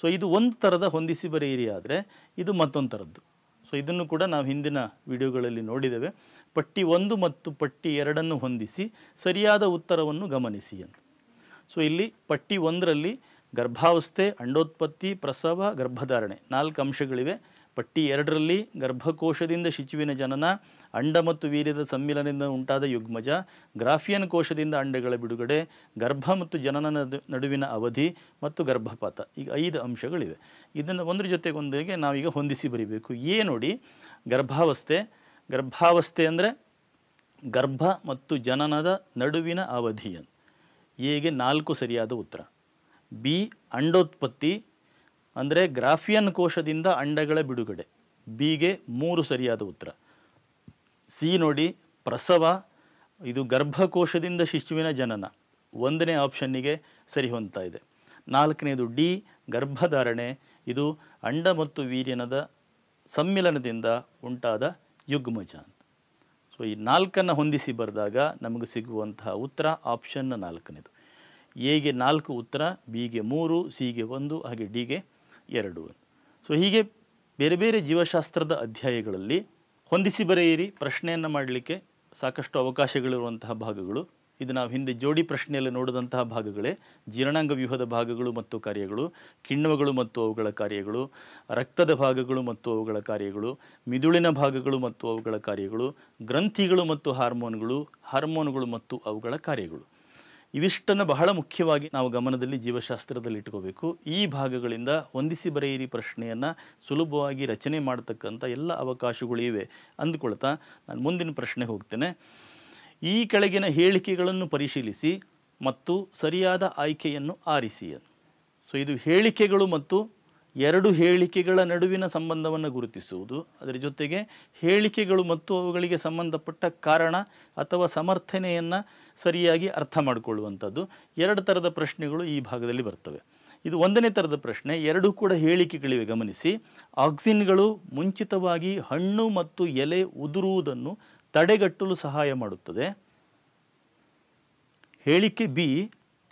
ಸೊ ಇದು ಒಂದು ಥರದ ಹೊಂದಿಸಿ ಬರೆಯಿರಿ ಆದರೆ ಇದು ಮತ್ತೊಂದು ಥರದ್ದು ಸೊ ಇದನ್ನು ಕೂಡ ನಾವು ಹಿಂದಿನ ವಿಡಿಯೋಗಳಲ್ಲಿ ನೋಡಿದ್ದೇವೆ ಪಟ್ಟಿ ಒಂದು ಮತ್ತು ಪಟ್ಟಿ ಎರಡನ್ನು ಹೊಂದಿಸಿ ಸರಿಯಾದ ಉತ್ತರವನ್ನು ಗಮನಿಸಿ ಅಂತ ಸೊ ಇಲ್ಲಿ ಪಟ್ಟಿ ಒಂದರಲ್ಲಿ ಗರ್ಭಾವಸ್ಥೆ ಅಂಡೋತ್ಪತ್ತಿ ಪ್ರಸವ ಗರ್ಭಧಾರಣೆ ನಾಲ್ಕು ಅಂಶಗಳಿವೆ ಪಟ್ಟಿ ಎರಡರಲ್ಲಿ ಗರ್ಭಕೋಶದಿಂದ ಶಿಚುವಿನ ಜನನ ಅಂಡ ಮತ್ತು ವೀರ್ಯದ ಸಮ್ಮಿಲನದಿಂದ ಉಂಟಾದ ಯುಗ್ಮಜ ಗ್ರಾಫಿಯನ್ ಕೋಶದಿಂದ ಅಂಡಗಳ ಬಿಡುಗಡೆ ಗರ್ಭ ಮತ್ತು ಜನನ ನಡುವಿನ ಅವಧಿ ಮತ್ತು ಗರ್ಭಪಾತ ಈಗ ಐದು ಅಂಶಗಳಿವೆ ಇದನ್ನು ಒಂದ್ರ ಜೊತೆಗೊಂದಿಗೆ ನಾವೀಗ ಹೊಂದಿಸಿ ಬರೀಬೇಕು ಎ ನೋಡಿ ಗರ್ಭಾವಸ್ಥೆ ಗರ್ಭಾವಸ್ಥೆ ಅಂದರೆ ಗರ್ಭ ಮತ್ತು ಜನನದ ನಡುವಿನ ಅವಧಿಯನ್ನು ಎಗೆ ನಾಲ್ಕು ಸರಿಯಾದ ಉತ್ತರ ಬಿ ಅಂಡೋತ್ಪತ್ತಿ ಅಂದರೆ ಗ್ರಾಫಿಯನ್ ಕೋಶದಿಂದ ಅಂಡಗಳ ಬಿಡುಗಡೆ ಬಿಗೆ ಮೂರು ಸರಿಯಾದ ಉತ್ತರ ಸಿ ನೋಡಿ ಪ್ರಸವ ಇದು ಗರ್ಭಕೋಶದಿಂದ ಶಿಶುವಿನ ಜನನ ಒಂದನೇ ಆಪ್ಷನ್ನಿಗೆ ಸರಿ ಹೊಂದ್ತಾ ಇದೆ ನಾಲ್ಕನೇದು ಡಿ ಗರ್ಭಧಾರಣೆ ಇದು ಅಂಡ ಮತ್ತು ವೀರ್ಯನದ ಸಮ್ಮಿಲನದಿಂದ ಉಂಟಾದ ಯುಗ್ಮಜಾನ್ ಸೊ ಈ ನಾಲ್ಕನ್ನು ಹೊಂದಿಸಿ ಬರೆದಾಗ ನಮಗೆ ಸಿಗುವಂತಹ ಉತ್ತರ ಆಪ್ಷನ್ನ ನಾಲ್ಕನೇದು ಎಗೆ ನಾಲ್ಕು ಉತ್ತರ ಬಿಗೆ ಮೂರು ಸಿಗೆ ಒಂದು ಹಾಗೆ ಡಿಗೆ ಎರಡು ಸೊ ಹೀಗೆ ಬೇರೆ ಬೇರೆ ಜೀವಶಾಸ್ತ್ರದ ಅಧ್ಯಾಯಗಳಲ್ಲಿ ಹೊಂದಿಸಿ ಬರೆಯಿರಿ ಪ್ರಶ್ನೆಯನ್ನು ಮಾಡಲಿಕ್ಕೆ ಸಾಕಷ್ಟು ಅವಕಾಶಗಳಿರುವಂತಹ ಭಾಗಗಳು ಇದು ನಾವು ಹಿಂದೆ ಜೋಡಿ ಪ್ರಶ್ನೆಯಲ್ಲಿ ನೋಡಿದಂತಹ ಭಾಗಗಳೇ ಜೀರ್ಣಾಂಗ ವ್ಯೂಹದ ಭಾಗಗಳು ಮತ್ತು ಕಾರ್ಯಗಳು ಕಿಣ್ವಗಳು ಮತ್ತು ಅವುಗಳ ಕಾರ್ಯಗಳು ರಕ್ತದ ಭಾಗಗಳು ಮತ್ತು ಅವುಗಳ ಕಾರ್ಯಗಳು ಮಿದುಳಿನ ಭಾಗಗಳು ಮತ್ತು ಅವುಗಳ ಕಾರ್ಯಗಳು ಗ್ರಂಥಿಗಳು ಮತ್ತು ಹಾರ್ಮೋನ್ಗಳು ಹಾರ್ಮೋನ್ಗಳು ಮತ್ತು ಅವುಗಳ ಕಾರ್ಯಗಳು ಇವಿಷ್ಟನ್ನು ಬಹಳ ಮುಖ್ಯವಾಗಿ ನಾವು ಗಮನದಲ್ಲಿ ಜೀವಶಾಸ್ತ್ರದಲ್ಲಿ ಇಟ್ಕೋಬೇಕು ಈ ಭಾಗಗಳಿಂದ ಹೊಂದಿಸಿ ಬರೆಯಿರಿ ಪ್ರಶ್ನೆಯನ್ನು ಸುಲಭವಾಗಿ ರಚನೆ ಮಾಡತಕ್ಕಂಥ ಎಲ್ಲ ಅವಕಾಶಗಳು ಇವೆ ಅಂದ್ಕೊಳ್ತಾ ನಾನು ಮುಂದಿನ ಪ್ರಶ್ನೆ ಹೋಗ್ತೇನೆ ಈ ಕೆಳಗಿನ ಹೇಳಿಕೆಗಳನ್ನು ಪರಿಶೀಲಿಸಿ ಮತ್ತು ಸರಿಯಾದ ಆಯ್ಕೆಯನ್ನು ಆರಿಸಿ ಸೊ ಇದು ಹೇಳಿಕೆಗಳು ಮತ್ತು ಎರಡು ಹೇಳಿಕೆಗಳ ನಡುವಿನ ಸಂಬಂಧವನ್ನು ಗುರುತಿಸುವುದು ಅದರ ಜೊತೆಗೆ ಹೇಳಿಕೆಗಳು ಮತ್ತು ಅವುಗಳಿಗೆ ಸಂಬಂಧಪಟ್ಟ ಕಾರಣ ಅಥವಾ ಸಮರ್ಥನೆಯನ್ನು ಸರಿಯಾಗಿ ಅರ್ಥ ಮಾಡಿಕೊಳ್ಳುವಂಥದ್ದು ಎರಡು ಥರದ ಪ್ರಶ್ನೆಗಳು ಈ ಭಾಗದಲ್ಲಿ ಬರ್ತವೆ ಇದು ಒಂದನೇ ಥರದ ಪ್ರಶ್ನೆ ಎರಡೂ ಕೂಡ ಹೇಳಿಕೆಗಳಿವೆ ಗಮನಿಸಿ ಆಕ್ಸಿನ್ಗಳು ಮುಂಚಿತವಾಗಿ ಹಣ್ಣು ಮತ್ತು ಎಲೆ ಉದುರುವುದನ್ನು ತಡೆಗಟ್ಟಲು ಸಹಾಯ ಮಾಡುತ್ತದೆ ಹೇಳಿಕೆ ಬಿ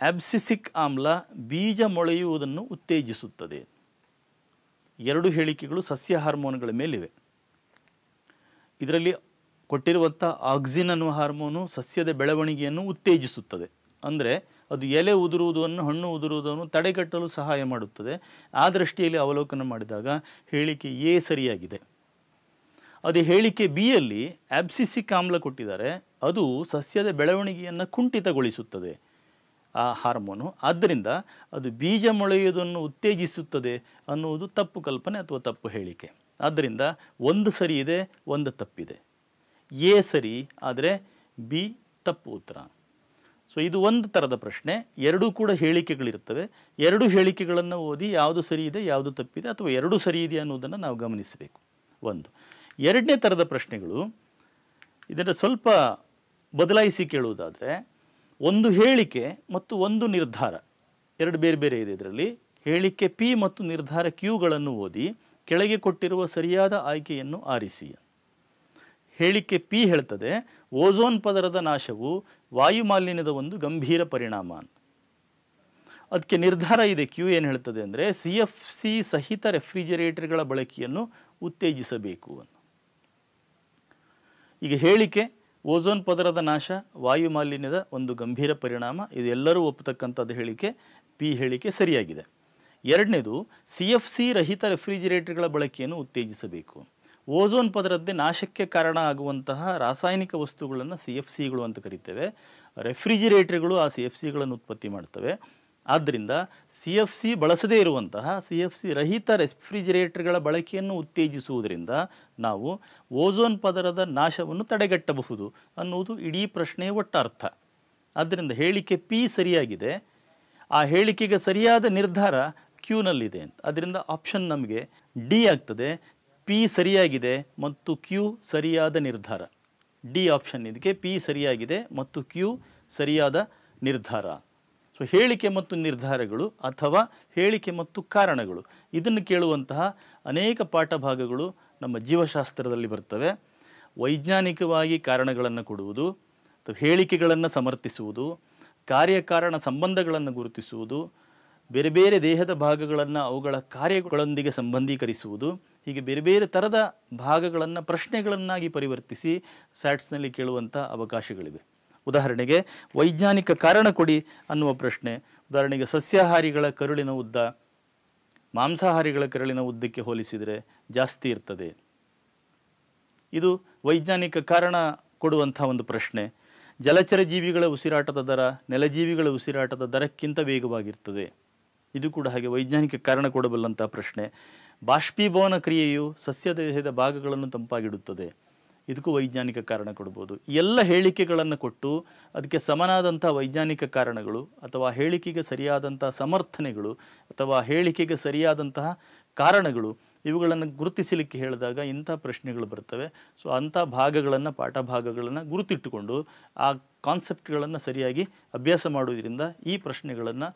ಆಬ್ಸಿಸಿಕ್ ಆಮ್ಲ ಬೀಜ ಮೊಳೆಯುವುದನ್ನು ಉತ್ತೇಜಿಸುತ್ತದೆ ಎರಡು ಹೇಳಿಕೆಗಳು ಸಸ್ಯ ಹಾರ್ಮೋನ್ಗಳ ಮೇಲಿವೆ ಇದರಲ್ಲಿ ಕೊಟ್ಟಿರುವಂಥ ಆಕ್ಸಿನ್ ಅನ್ನುವ ಹಾರ್ಮೋನು ಸಸ್ಯದ ಬೆಳವಣಿಗೆಯನ್ನು ಉತ್ತೇಜಿಸುತ್ತದೆ ಅಂದರೆ ಅದು ಎಲೆ ಉದುರುವುದನ್ನು ಹಣ್ಣು ಉದುರುವುದನ್ನು ತಡೆಗಟ್ಟಲು ಸಹಾಯ ಮಾಡುತ್ತದೆ ಆ ದೃಷ್ಟಿಯಲ್ಲಿ ಅವಲೋಕನ ಮಾಡಿದಾಗ ಹೇಳಿಕೆ ಎ ಸರಿಯಾಗಿದೆ ಅದು ಹೇಳಿಕೆ ಬಿಯಲ್ಲಿ ಆಬ್ಸಿಸಿಕ್ ಆಮ್ಲ ಕೊಟ್ಟಿದ್ದಾರೆ ಅದು ಸಸ್ಯದ ಬೆಳವಣಿಗೆಯನ್ನು ಕುಂಠಿತಗೊಳಿಸುತ್ತದೆ ಆ ಹಾರ್ಮೋನು ಆದ್ದರಿಂದ ಅದು ಬೀಜ ಮೊಳೆಯುವುದನ್ನು ಉತ್ತೇಜಿಸುತ್ತದೆ ಅನ್ನುವುದು ತಪ್ಪು ಕಲ್ಪನೆ ಅಥವಾ ತಪ್ಪು ಹೇಳಿಕೆ ಆದ್ದರಿಂದ ಒಂದು ಸರಿ ಇದೆ ಒಂದು ತಪ್ಪಿದೆ ಎ ಸರಿ ಆದರೆ ಬಿ ತಪ್ಪು ಉತ್ತರ ಸೊ ಇದು ಒಂದು ಥರದ ಪ್ರಶ್ನೆ ಎರಡೂ ಕೂಡ ಹೇಳಿಕೆಗಳಿರ್ತವೆ ಎರಡು ಹೇಳಿಕೆಗಳನ್ನು ಓದಿ ಯಾವುದು ಸರಿ ಇದೆ ಯಾವುದು ತಪ್ಪಿದೆ ಅಥವಾ ಎರಡು ಸರಿ ಇದೆ ಅನ್ನೋದನ್ನು ನಾವು ಗಮನಿಸಬೇಕು ಒಂದು ಎರಡನೇ ಥರದ ಪ್ರಶ್ನೆಗಳು ಇದನ್ನು ಸ್ವಲ್ಪ ಬದಲಾಯಿಸಿ ಕೇಳುವುದಾದರೆ ಒಂದು ಹೇಳಿಕೆ ಮತ್ತು ಒಂದು ನಿರ್ಧಾರ ಎರಡು ಬೇರೆ ಬೇರೆ ಇದೆ ಇದರಲ್ಲಿ ಹೇಳಿಕೆ ಪಿ ಮತ್ತು ನಿರ್ಧಾರ ಕ್ಯೂಗಳನ್ನು ಓದಿ ಕೆಳಗೆ ಕೊಟ್ಟಿರುವ ಸರಿಯಾದ ಆಯ್ಕೆಯನ್ನು ಆರಿಸಿ ಹೇಳಿಕೆ ಪಿ ಹೇಳ್ತದೆ ಓಝೋನ್ ಪದರದ ನಾಶವು ವಾಯು ಮಾಲಿನ್ಯದ ಒಂದು ಗಂಭೀರ ಪರಿಣಾಮ ಅದಕ್ಕೆ ನಿರ್ಧಾರ ಇದೆ ಕ್ಯೂ ಏನು ಹೇಳ್ತದೆ ಅಂದರೆ ಸಿ ಎಫ್ ಸಿ ಸಹಿತ ರೆಫ್ರಿಜರೇಟರ್ಗಳ ಬಳಕೆಯನ್ನು ಉತ್ತೇಜಿಸಬೇಕು ಈಗ ಹೇಳಿಕೆ ಓಝೋನ್ ಪದರದ ನಾಶ ವಾಯು ಮಾಲಿನ್ಯದ ಒಂದು ಗಂಭೀರ ಪರಿಣಾಮ ಇದೆಲ್ಲರೂ ಒಪ್ಪತಕ್ಕಂಥದ್ದು ಹೇಳಿಕೆ ಪಿ ಹೇಳಿಕೆ ಸರಿಯಾಗಿದೆ ಎರಡನೇದು ಸಿ ಎಫ್ ಸಿ ರಹಿತ ರೆಫ್ರಿಜಿರೇಟರ್ಗಳ ಬಳಕೆಯನ್ನು ಉತ್ತೇಜಿಸಬೇಕು ಓಝೋನ್ ಪದರದ್ದೇ ನಾಶಕ್ಕೆ ಕಾರಣ ಆಗುವಂತಹ ರಾಸಾಯನಿಕ ವಸ್ತುಗಳನ್ನು ಸಿ ಎಫ್ ಸಿಗಳು ಅಂತ ಕರಿತೇವೆ ರೆಫ್ರಿಜಿರೇಟರ್ಗಳು ಆ ಸಿ ಎಫ್ ಸಿಗಳನ್ನು ಉತ್ಪತ್ತಿ ಮಾಡ್ತವೆ ಆದ್ದರಿಂದ ಸಿ ಎಫ್ ಸಿ ಬಳಸದೇ ಇರುವಂತಹ ಸಿ ಎಫ್ ಸಿ ರಹಿತ ರೆಫ್ರಿಜಿರೇಟರ್ಗಳ ಬಳಕೆಯನ್ನು ಉತ್ತೇಜಿಸುವುದರಿಂದ ನಾವು ಓಝೋನ್ ಪದರದ ನಾಶವನ್ನು ತಡೆಗಟ್ಟಬಹುದು ಅನ್ನುವುದು ಇಡೀ ಪ್ರಶ್ನೆಯ ಅರ್ಥ ಆದ್ದರಿಂದ ಹೇಳಿಕೆ ಪಿ ಸರಿಯಾಗಿದೆ ಆ ಹೇಳಿಕೆಗೆ ಸರಿಯಾದ ನಿರ್ಧಾರ ಕ್ಯೂನಲ್ಲಿದೆ ಅಂತ ಅದರಿಂದ ಆಪ್ಷನ್ ನಮಗೆ ಡಿ ಆಗ್ತದೆ ಪಿ ಸರಿಯಾಗಿದೆ ಮತ್ತು ಕ್ಯೂ ಸರಿಯಾದ ನಿರ್ಧಾರ ಡಿ ಆಪ್ಷನ್ ಇದಕ್ಕೆ ಪಿ ಸರಿಯಾಗಿದೆ ಮತ್ತು ಕ್ಯೂ ಸರಿಯಾದ ನಿರ್ಧಾರ ಸೊ ಹೇಳಿಕೆ ಮತ್ತು ನಿರ್ಧಾರಗಳು ಅಥವಾ ಹೇಳಿಕೆ ಮತ್ತು ಕಾರಣಗಳು ಇದನ್ನು ಕೇಳುವಂತಹ ಅನೇಕ ಪಾಠಭಾಗಗಳು ನಮ್ಮ ಜೀವಶಾಸ್ತ್ರದಲ್ಲಿ ಬರ್ತವೆ ವೈಜ್ಞಾನಿಕವಾಗಿ ಕಾರಣಗಳನ್ನು ಕೊಡುವುದು ಅಥವಾ ಹೇಳಿಕೆಗಳನ್ನು ಸಮರ್ಥಿಸುವುದು ಕಾರ್ಯಕಾರಣ ಸಂಬಂಧಗಳನ್ನು ಗುರುತಿಸುವುದು ಬೇರೆ ಬೇರೆ ದೇಹದ ಭಾಗಗಳನ್ನು ಅವುಗಳ ಕಾರ್ಯಗಳೊಂದಿಗೆ ಸಂಬಂಧೀಕರಿಸುವುದು ಹೀಗೆ ಬೇರೆ ಬೇರೆ ಥರದ ಭಾಗಗಳನ್ನು ಪ್ರಶ್ನೆಗಳನ್ನಾಗಿ ಪರಿವರ್ತಿಸಿ ಸ್ಯಾಟ್ಸ್ನಲ್ಲಿ ಕೇಳುವಂಥ ಅವಕಾಶಗಳಿವೆ ಉದಾಹರಣೆಗೆ ವೈಜ್ಞಾನಿಕ ಕಾರಣ ಕೊಡಿ ಅನ್ನುವ ಪ್ರಶ್ನೆ ಉದಾಹರಣೆಗೆ ಸಸ್ಯಾಹಾರಿಗಳ ಕರುಳಿನ ಉದ್ದ ಮಾಂಸಾಹಾರಿಗಳ ಕರುಳಿನ ಉದ್ದಕ್ಕೆ ಹೋಲಿಸಿದರೆ ಜಾಸ್ತಿ ಇರ್ತದೆ ಇದು ವೈಜ್ಞಾನಿಕ ಕಾರಣ ಕೊಡುವಂಥ ಒಂದು ಪ್ರಶ್ನೆ ಜಲಚರ ಜೀವಿಗಳ ಉಸಿರಾಟದ ದರ ನೆಲಜೀವಿಗಳ ಉಸಿರಾಟದ ದರಕ್ಕಿಂತ ವೇಗವಾಗಿರ್ತದೆ ಇದು ಕೂಡ ಹಾಗೆ ವೈಜ್ಞಾನಿಕ ಕಾರಣ ಕೊಡಬಲ್ಲಂಥ ಪ್ರಶ್ನೆ ಬಾಷ್ಪೀಭವನ ಕ್ರಿಯೆಯು ಸಸ್ಯ ದೇಹದ ಭಾಗಗಳನ್ನು ತಂಪಾಗಿಡುತ್ತದೆ ಇದಕ್ಕೂ ವೈಜ್ಞಾನಿಕ ಕಾರಣ ಕೊಡ್ಬೋದು ಎಲ್ಲ ಹೇಳಿಕೆಗಳನ್ನು ಕೊಟ್ಟು ಅದಕ್ಕೆ ಸಮನಾದಂಥ ವೈಜ್ಞಾನಿಕ ಕಾರಣಗಳು ಅಥವಾ ಹೇಳಿಕೆಗೆ ಸರಿಯಾದಂಥ ಸಮರ್ಥನೆಗಳು ಅಥವಾ ಹೇಳಿಕೆಗೆ ಸರಿಯಾದಂತಹ ಕಾರಣಗಳು ಇವುಗಳನ್ನು ಗುರುತಿಸಲಿಕ್ಕೆ ಹೇಳಿದಾಗ ಇಂಥ ಪ್ರಶ್ನೆಗಳು ಬರ್ತವೆ ಸೊ ಅಂಥ ಭಾಗಗಳನ್ನು ಪಾಠ ಭಾಗಗಳನ್ನು ಗುರುತಿಟ್ಟುಕೊಂಡು ಆ ಕಾನ್ಸೆಪ್ಟ್ಗಳನ್ನು ಸರಿಯಾಗಿ ಅಭ್ಯಾಸ ಮಾಡುವುದರಿಂದ ಈ ಪ್ರಶ್ನೆಗಳನ್ನು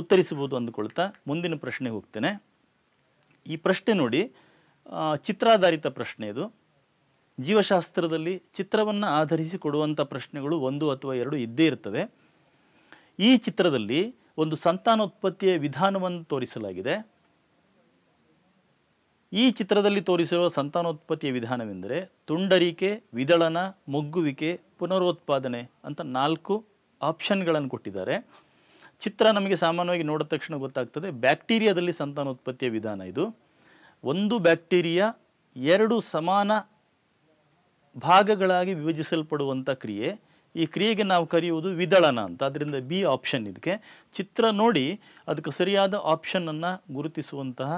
ಉತ್ತರಿಸಬಹುದು ಅಂದುಕೊಳ್ತಾ ಮುಂದಿನ ಪ್ರಶ್ನೆಗೆ ಹೋಗ್ತೇನೆ ಈ ಪ್ರಶ್ನೆ ನೋಡಿ ಚಿತ್ರಾಧಾರಿತ ಪ್ರಶ್ನೆ ಇದು ಜೀವಶಾಸ್ತ್ರದಲ್ಲಿ ಚಿತ್ರವನ್ನು ಆಧರಿಸಿ ಕೊಡುವಂಥ ಪ್ರಶ್ನೆಗಳು ಒಂದು ಅಥವಾ ಎರಡು ಇದ್ದೇ ಇರ್ತದೆ ಈ ಚಿತ್ರದಲ್ಲಿ ಒಂದು ಸಂತಾನೋತ್ಪತ್ತಿಯ ವಿಧಾನವನ್ನು ತೋರಿಸಲಾಗಿದೆ ಈ ಚಿತ್ರದಲ್ಲಿ ತೋರಿಸಿರುವ ಸಂತಾನೋತ್ಪತ್ತಿಯ ವಿಧಾನವೆಂದರೆ ತುಂಡರಿಕೆ ವಿದಳನ ಮೊಗ್ಗುವಿಕೆ ಪುನರುತ್ಪಾದನೆ ಅಂತ ನಾಲ್ಕು ಆಪ್ಷನ್ಗಳನ್ನು ಕೊಟ್ಟಿದ್ದಾರೆ ಚಿತ್ರ ನಮಗೆ ಸಾಮಾನ್ಯವಾಗಿ ನೋಡಿದ ತಕ್ಷಣ ಗೊತ್ತಾಗ್ತದೆ ಬ್ಯಾಕ್ಟೀರಿಯಾದಲ್ಲಿ ಸಂತಾನೋತ್ಪತ್ತಿಯ ವಿಧಾನ ಇದು ಒಂದು ಬ್ಯಾಕ್ಟೀರಿಯಾ ಎರಡು ಸಮಾನ ಭಾಗಗಳಾಗಿ ವಿಭಜಿಸಲ್ಪಡುವಂಥ ಕ್ರಿಯೆ ಈ ಕ್ರಿಯೆಗೆ ನಾವು ಕರೆಯುವುದು ವಿದಳನ ಅಂತ ಅದರಿಂದ ಬಿ ಆಪ್ಷನ್ ಇದಕ್ಕೆ ಚಿತ್ರ ನೋಡಿ ಅದಕ್ಕೆ ಸರಿಯಾದ ಆಪ್ಷನನ್ನು ಗುರುತಿಸುವಂತಹ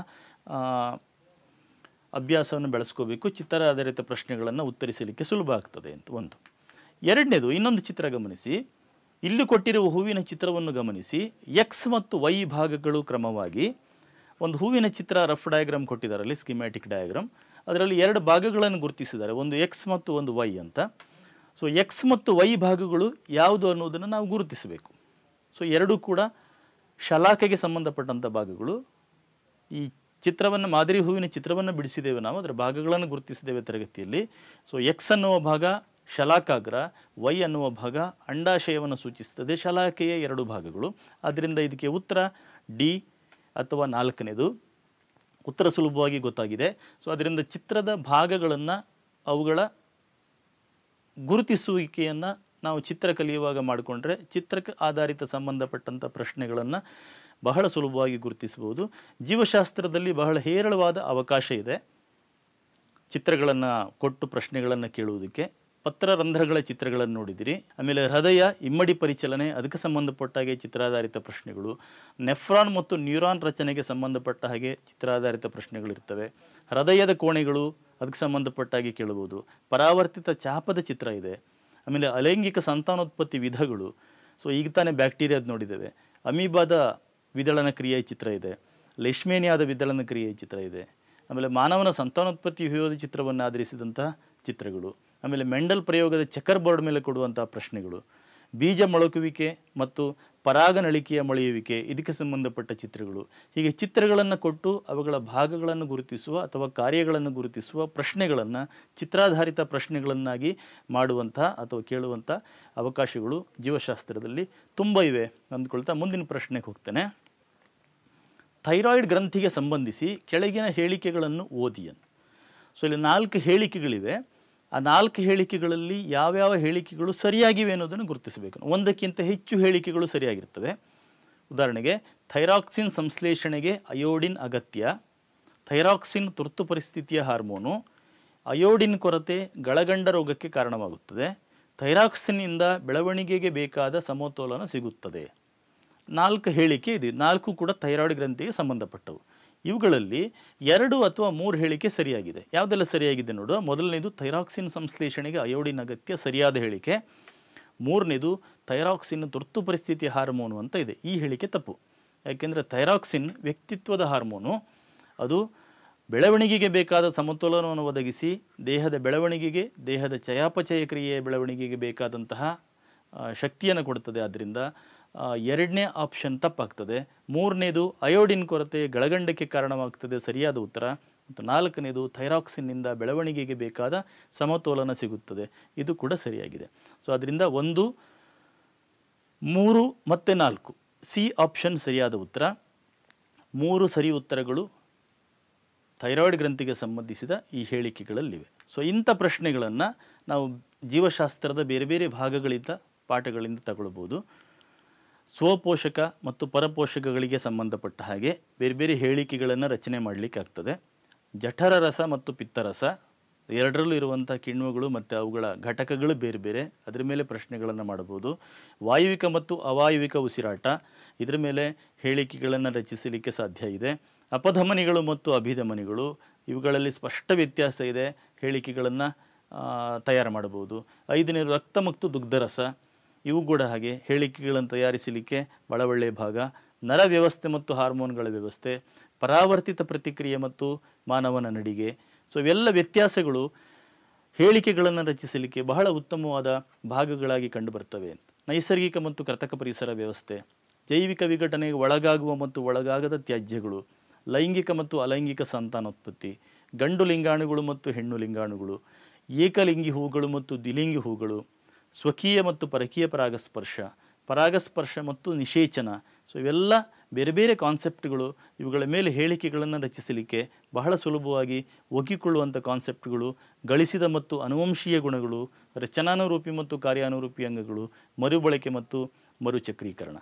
ಅಭ್ಯಾಸವನ್ನು ಬೆಳೆಸ್ಕೋಬೇಕು ಚಿತ್ರ ಆಧಾರಿತ ಪ್ರಶ್ನೆಗಳನ್ನು ಉತ್ತರಿಸಲಿಕ್ಕೆ ಸುಲಭ ಆಗ್ತದೆ ಅಂತ ಒಂದು ಎರಡನೇದು ಇನ್ನೊಂದು ಚಿತ್ರ ಗಮನಿಸಿ ಇಲ್ಲಿ ಕೊಟ್ಟಿರುವ ಹೂವಿನ ಚಿತ್ರವನ್ನು ಗಮನಿಸಿ ಎಕ್ಸ್ ಮತ್ತು ವೈ ಭಾಗಗಳು ಕ್ರಮವಾಗಿ ಒಂದು ಹೂವಿನ ಚಿತ್ರ ರಫ್ ಡಯಾಗ್ರಾಮ್ ಕೊಟ್ಟಿದ್ದಾರೆ ಅಲ್ಲಿ ಸ್ಕಿಮ್ಯಾಟಿಕ್ ಡಯಾಗ್ರಾಮ್ ಅದರಲ್ಲಿ ಎರಡು ಭಾಗಗಳನ್ನು ಗುರುತಿಸಿದ್ದಾರೆ ಒಂದು ಎಕ್ಸ್ ಮತ್ತು ಒಂದು ವೈ ಅಂತ ಸೊ ಎಕ್ಸ್ ಮತ್ತು ವೈ ಭಾಗಗಳು ಯಾವುದು ಅನ್ನೋದನ್ನು ನಾವು ಗುರುತಿಸಬೇಕು ಸೊ ಎರಡೂ ಕೂಡ ಶಲಾಖೆಗೆ ಸಂಬಂಧಪಟ್ಟಂಥ ಭಾಗಗಳು ಈ ಚಿತ್ರವನ್ನು ಮಾದರಿ ಹೂವಿನ ಚಿತ್ರವನ್ನು ಬಿಡಿಸಿದ್ದೇವೆ ನಾವು ಅದರ ಭಾಗಗಳನ್ನು ಗುರುತಿಸಿದ್ದೇವೆ ತರಗತಿಯಲ್ಲಿ ಸೊ ಎಕ್ಸ್ ಅನ್ನುವ ಭಾಗ ಶಲಾಕಾಗ್ರ ವೈ ಅನ್ನುವ ಭಾಗ ಅಂಡಾಶಯವನ್ನು ಸೂಚಿಸುತ್ತದೆ ಶಲಾಖೆಯ ಎರಡು ಭಾಗಗಳು ಆದ್ದರಿಂದ ಇದಕ್ಕೆ ಉತ್ತರ ಡಿ ಅಥವಾ ನಾಲ್ಕನೇದು ಉತ್ತರ ಸುಲಭವಾಗಿ ಗೊತ್ತಾಗಿದೆ ಸೊ ಅದರಿಂದ ಚಿತ್ರದ ಭಾಗಗಳನ್ನು ಅವುಗಳ ಗುರುತಿಸುವಿಕೆಯನ್ನು ನಾವು ಚಿತ್ರ ಕಲಿಯುವಾಗ ಮಾಡಿಕೊಂಡ್ರೆ ಚಿತ್ರಕ್ಕೆ ಆಧಾರಿತ ಸಂಬಂಧಪಟ್ಟಂಥ ಪ್ರಶ್ನೆಗಳನ್ನು ಬಹಳ ಸುಲಭವಾಗಿ ಗುರುತಿಸಬಹುದು ಜೀವಶಾಸ್ತ್ರದಲ್ಲಿ ಬಹಳ ಹೇರಳವಾದ ಅವಕಾಶ ಇದೆ ಚಿತ್ರಗಳನ್ನು ಕೊಟ್ಟು ಪ್ರಶ್ನೆಗಳನ್ನು ಕೇಳುವುದಕ್ಕೆ ಪತ್ರರಂಧ್ರಗಳ ಚಿತ್ರಗಳನ್ನು ನೋಡಿದಿರಿ ಆಮೇಲೆ ಹೃದಯ ಇಮ್ಮಡಿ ಪರಿಚಲನೆ ಅದಕ್ಕೆ ಸಂಬಂಧಪಟ್ಟ ಹಾಗೆ ಚಿತ್ರಾಧಾರಿತ ಪ್ರಶ್ನೆಗಳು ನೆಫ್ರಾನ್ ಮತ್ತು ನ್ಯೂರಾನ್ ರಚನೆಗೆ ಸಂಬಂಧಪಟ್ಟ ಹಾಗೆ ಚಿತ್ರಾಧಾರಿತ ಪ್ರಶ್ನೆಗಳಿರ್ತವೆ ಹೃದಯದ ಕೋಣೆಗಳು ಅದಕ್ಕೆ ಸಂಬಂಧಪಟ್ಟ ಹಾಗೆ ಕೇಳಬಹುದು ಪರಾವರ್ತಿತ ಚಾಪದ ಚಿತ್ರ ಇದೆ ಆಮೇಲೆ ಅಲೈಂಗಿಕ ಸಂತಾನೋತ್ಪತ್ತಿ ವಿಧಗಳು ಸೊ ಈಗ ತಾನೇ ಬ್ಯಾಕ್ಟೀರಿಯಾದ ನೋಡಿದ್ದೇವೆ ಅಮೀಬಾದ ವಿದಳನ ಕ್ರಿಯೆ ಚಿತ್ರ ಇದೆ ಲೆಶ್ಮೇನಿಯಾದ ವಿದಳನ ಕ್ರಿಯೆ ಚಿತ್ರ ಇದೆ ಆಮೇಲೆ ಮಾನವನ ಸಂತಾನೋತ್ಪತ್ತಿ ವಿಯೋಧ ಚಿತ್ರವನ್ನು ಆಧರಿಸಿದಂತಹ ಚಿತ್ರಗಳು ಆಮೇಲೆ ಮೆಂಡಲ್ ಪ್ರಯೋಗದ ಚೆಕರ್ ಬೋರ್ಡ್ ಮೇಲೆ ಕೊಡುವಂಥ ಪ್ರಶ್ನೆಗಳು ಬೀಜ ಮೊಳಕುವಿಕೆ ಮತ್ತು ಪರಾಗನಳಿಕೆಯ ಮೊಳೆಯುವಿಕೆ ಇದಕ್ಕೆ ಸಂಬಂಧಪಟ್ಟ ಚಿತ್ರಗಳು ಹೀಗೆ ಚಿತ್ರಗಳನ್ನು ಕೊಟ್ಟು ಅವುಗಳ ಭಾಗಗಳನ್ನು ಗುರುತಿಸುವ ಅಥವಾ ಕಾರ್ಯಗಳನ್ನು ಗುರುತಿಸುವ ಪ್ರಶ್ನೆಗಳನ್ನು ಚಿತ್ರಾಧಾರಿತ ಪ್ರಶ್ನೆಗಳನ್ನಾಗಿ ಮಾಡುವಂಥ ಅಥವಾ ಕೇಳುವಂಥ ಅವಕಾಶಗಳು ಜೀವಶಾಸ್ತ್ರದಲ್ಲಿ ತುಂಬ ಇವೆ ಅಂದ್ಕೊಳ್ತಾ ಮುಂದಿನ ಪ್ರಶ್ನೆಗೆ ಹೋಗ್ತೇನೆ ಥೈರಾಯ್ಡ್ ಗ್ರಂಥಿಗೆ ಸಂಬಂಧಿಸಿ ಕೆಳಗಿನ ಹೇಳಿಕೆಗಳನ್ನು ಓದಿಯನ್ ಸೊ ಇಲ್ಲಿ ನಾಲ್ಕು ಹೇಳಿಕೆಗಳಿವೆ ಆ ನಾಲ್ಕು ಹೇಳಿಕೆಗಳಲ್ಲಿ ಯಾವ್ಯಾವ ಹೇಳಿಕೆಗಳು ಸರಿಯಾಗಿವೆ ಅನ್ನೋದನ್ನು ಗುರುತಿಸಬೇಕು ಒಂದಕ್ಕಿಂತ ಹೆಚ್ಚು ಹೇಳಿಕೆಗಳು ಸರಿಯಾಗಿರ್ತವೆ ಉದಾಹರಣೆಗೆ ಥೈರಾಕ್ಸಿನ್ ಸಂಶ್ಲೇಷಣೆಗೆ ಅಯೋಡಿನ್ ಅಗತ್ಯ ಥೈರಾಕ್ಸಿನ್ ತುರ್ತು ಪರಿಸ್ಥಿತಿಯ ಹಾರ್ಮೋನು ಅಯೋಡಿನ್ ಕೊರತೆ ಗಳಗಂಡ ರೋಗಕ್ಕೆ ಕಾರಣವಾಗುತ್ತದೆ ಥೈರಾಕ್ಸಿನ್ನಿಂದ ಬೆಳವಣಿಗೆಗೆ ಬೇಕಾದ ಸಮತೋಲನ ಸಿಗುತ್ತದೆ ನಾಲ್ಕು ಹೇಳಿಕೆ ಇದೆ ನಾಲ್ಕು ಕೂಡ ಥೈರಾಯ್ಡ್ ಗ್ರಂಥಿಗೆ ಸಂಬಂಧಪಟ್ಟವು ಇವುಗಳಲ್ಲಿ ಎರಡು ಅಥವಾ ಮೂರು ಹೇಳಿಕೆ ಸರಿಯಾಗಿದೆ ಯಾವುದೆಲ್ಲ ಸರಿಯಾಗಿದೆ ನೋಡುವ ಮೊದಲನೇದು ಥೈರಾಕ್ಸಿನ್ ಸಂಶ್ಲೇಷಣೆಗೆ ಅಯೋಡಿನ್ ಅಗತ್ಯ ಸರಿಯಾದ ಹೇಳಿಕೆ ಮೂರನೇದು ಥೈರಾಕ್ಸಿನ್ ತುರ್ತು ಪರಿಸ್ಥಿತಿ ಹಾರ್ಮೋನು ಅಂತ ಇದೆ ಈ ಹೇಳಿಕೆ ತಪ್ಪು ಯಾಕೆಂದರೆ ಥೈರಾಕ್ಸಿನ್ ವ್ಯಕ್ತಿತ್ವದ ಹಾರ್ಮೋನು ಅದು ಬೆಳವಣಿಗೆಗೆ ಬೇಕಾದ ಸಮತೋಲನವನ್ನು ಒದಗಿಸಿ ದೇಹದ ಬೆಳವಣಿಗೆಗೆ ದೇಹದ ಚಯಾಪಚಯ ಕ್ರಿಯೆಯ ಬೆಳವಣಿಗೆಗೆ ಬೇಕಾದಂತಹ ಶಕ್ತಿಯನ್ನು ಕೊಡುತ್ತದೆ ಆದ್ದರಿಂದ ಎರಡನೇ ಆಪ್ಷನ್ ತಪ್ಪಾಗ್ತದೆ ಮೂರನೇದು ಅಯೋಡಿನ್ ಕೊರತೆ ಗಳಗಂಡಕ್ಕೆ ಕಾರಣವಾಗ್ತದೆ ಸರಿಯಾದ ಉತ್ತರ ಮತ್ತು ನಾಲ್ಕನೇದು ಥೈರಾಕ್ಸಿನ್ನಿಂದ ಬೆಳವಣಿಗೆಗೆ ಬೇಕಾದ ಸಮತೋಲನ ಸಿಗುತ್ತದೆ ಇದು ಕೂಡ ಸರಿಯಾಗಿದೆ ಸೊ ಅದರಿಂದ ಒಂದು ಮೂರು ಮತ್ತು ನಾಲ್ಕು ಸಿ ಆಪ್ಷನ್ ಸರಿಯಾದ ಉತ್ತರ ಮೂರು ಸರಿ ಉತ್ತರಗಳು ಥೈರಾಯ್ಡ್ ಗ್ರಂಥಿಗೆ ಸಂಬಂಧಿಸಿದ ಈ ಹೇಳಿಕೆಗಳಲ್ಲಿವೆ ಸೊ ಇಂಥ ಪ್ರಶ್ನೆಗಳನ್ನು ನಾವು ಜೀವಶಾಸ್ತ್ರದ ಬೇರೆ ಬೇರೆ ಭಾಗಗಳಿಂದ ಪಾಠಗಳಿಂದ ತಗೊಳ್ಬೋದು ಸ್ವಪೋಷಕ ಮತ್ತು ಪರಪೋಷಕಗಳಿಗೆ ಸಂಬಂಧಪಟ್ಟ ಹಾಗೆ ಬೇರೆ ಬೇರೆ ಹೇಳಿಕೆಗಳನ್ನು ರಚನೆ ಮಾಡಲಿಕ್ಕಾಗ್ತದೆ ಜಠರ ರಸ ಮತ್ತು ಪಿತ್ತರಸ ಎರಡರಲ್ಲೂ ಇರುವಂಥ ಕಿಣ್ವಗಳು ಮತ್ತು ಅವುಗಳ ಘಟಕಗಳು ಬೇರೆ ಬೇರೆ ಅದರ ಮೇಲೆ ಪ್ರಶ್ನೆಗಳನ್ನು ಮಾಡಬಹುದು ವಾಯುವಿಕ ಮತ್ತು ಅವಾಯುವಿಕ ಉಸಿರಾಟ ಇದರ ಮೇಲೆ ಹೇಳಿಕೆಗಳನ್ನು ರಚಿಸಲಿಕ್ಕೆ ಸಾಧ್ಯ ಇದೆ ಅಪಧಮನಿಗಳು ಮತ್ತು ಅಭಿಧಮನಿಗಳು ಇವುಗಳಲ್ಲಿ ಸ್ಪಷ್ಟ ವ್ಯತ್ಯಾಸ ಇದೆ ಹೇಳಿಕೆಗಳನ್ನು ತಯಾರು ಮಾಡಬಹುದು ಐದನೇ ರಕ್ತ ಮತ್ತು ದುಗ್ಧರಸ ಇವು ಕೂಡ ಹಾಗೆ ಹೇಳಿಕೆಗಳನ್ನು ತಯಾರಿಸಲಿಕ್ಕೆ ಬಹಳ ಒಳ್ಳೆಯ ಭಾಗ ನರ ವ್ಯವಸ್ಥೆ ಮತ್ತು ಹಾರ್ಮೋನ್ಗಳ ವ್ಯವಸ್ಥೆ ಪರಾವರ್ತಿತ ಪ್ರತಿಕ್ರಿಯೆ ಮತ್ತು ಮಾನವನ ನಡಿಗೆ ಸೊ ಇವೆಲ್ಲ ವ್ಯತ್ಯಾಸಗಳು ಹೇಳಿಕೆಗಳನ್ನು ರಚಿಸಲಿಕ್ಕೆ ಬಹಳ ಉತ್ತಮವಾದ ಭಾಗಗಳಾಗಿ ಕಂಡುಬರ್ತವೆ ನೈಸರ್ಗಿಕ ಮತ್ತು ಕೃತಕ ಪರಿಸರ ವ್ಯವಸ್ಥೆ ಜೈವಿಕ ವಿಘಟನೆಗೆ ಒಳಗಾಗುವ ಮತ್ತು ಒಳಗಾಗದ ತ್ಯಾಜ್ಯಗಳು ಲೈಂಗಿಕ ಮತ್ತು ಅಲೈಂಗಿಕ ಸಂತಾನೋತ್ಪತ್ತಿ ಗಂಡು ಲಿಂಗಾಣುಗಳು ಮತ್ತು ಹೆಣ್ಣು ಲಿಂಗಾಣುಗಳು ಏಕಲಿಂಗಿ ಹೂಗಳು ಮತ್ತು ದ್ವಿಲಿಂಗಿ ಹೂಗಳು ಸ್ವಕೀಯ ಮತ್ತು ಪರಕೀಯ ಪರಾಗಸ್ಪರ್ಶ ಪರಾಗಸ್ಪರ್ಶ ಮತ್ತು ನಿಷೇಚನ ಸೊ ಇವೆಲ್ಲ ಬೇರೆ ಬೇರೆ ಕಾನ್ಸೆಪ್ಟ್ಗಳು ಇವುಗಳ ಮೇಲೆ ಹೇಳಿಕೆಗಳನ್ನು ರಚಿಸಲಿಕ್ಕೆ ಬಹಳ ಸುಲಭವಾಗಿ ಒಗ್ಗಿಕೊಳ್ಳುವಂಥ ಕಾನ್ಸೆಪ್ಟ್ಗಳು ಗಳಿಸಿದ ಮತ್ತು ಅನುವಂಶೀಯ ಗುಣಗಳು ರಚನಾನುರೂಪಿ ಮತ್ತು ಕಾರ್ಯಾನುರೂಪಿ ಅಂಗಗಳು ಮರುಬಳಕೆ ಮತ್ತು ಮರುಚಕ್ರೀಕರಣ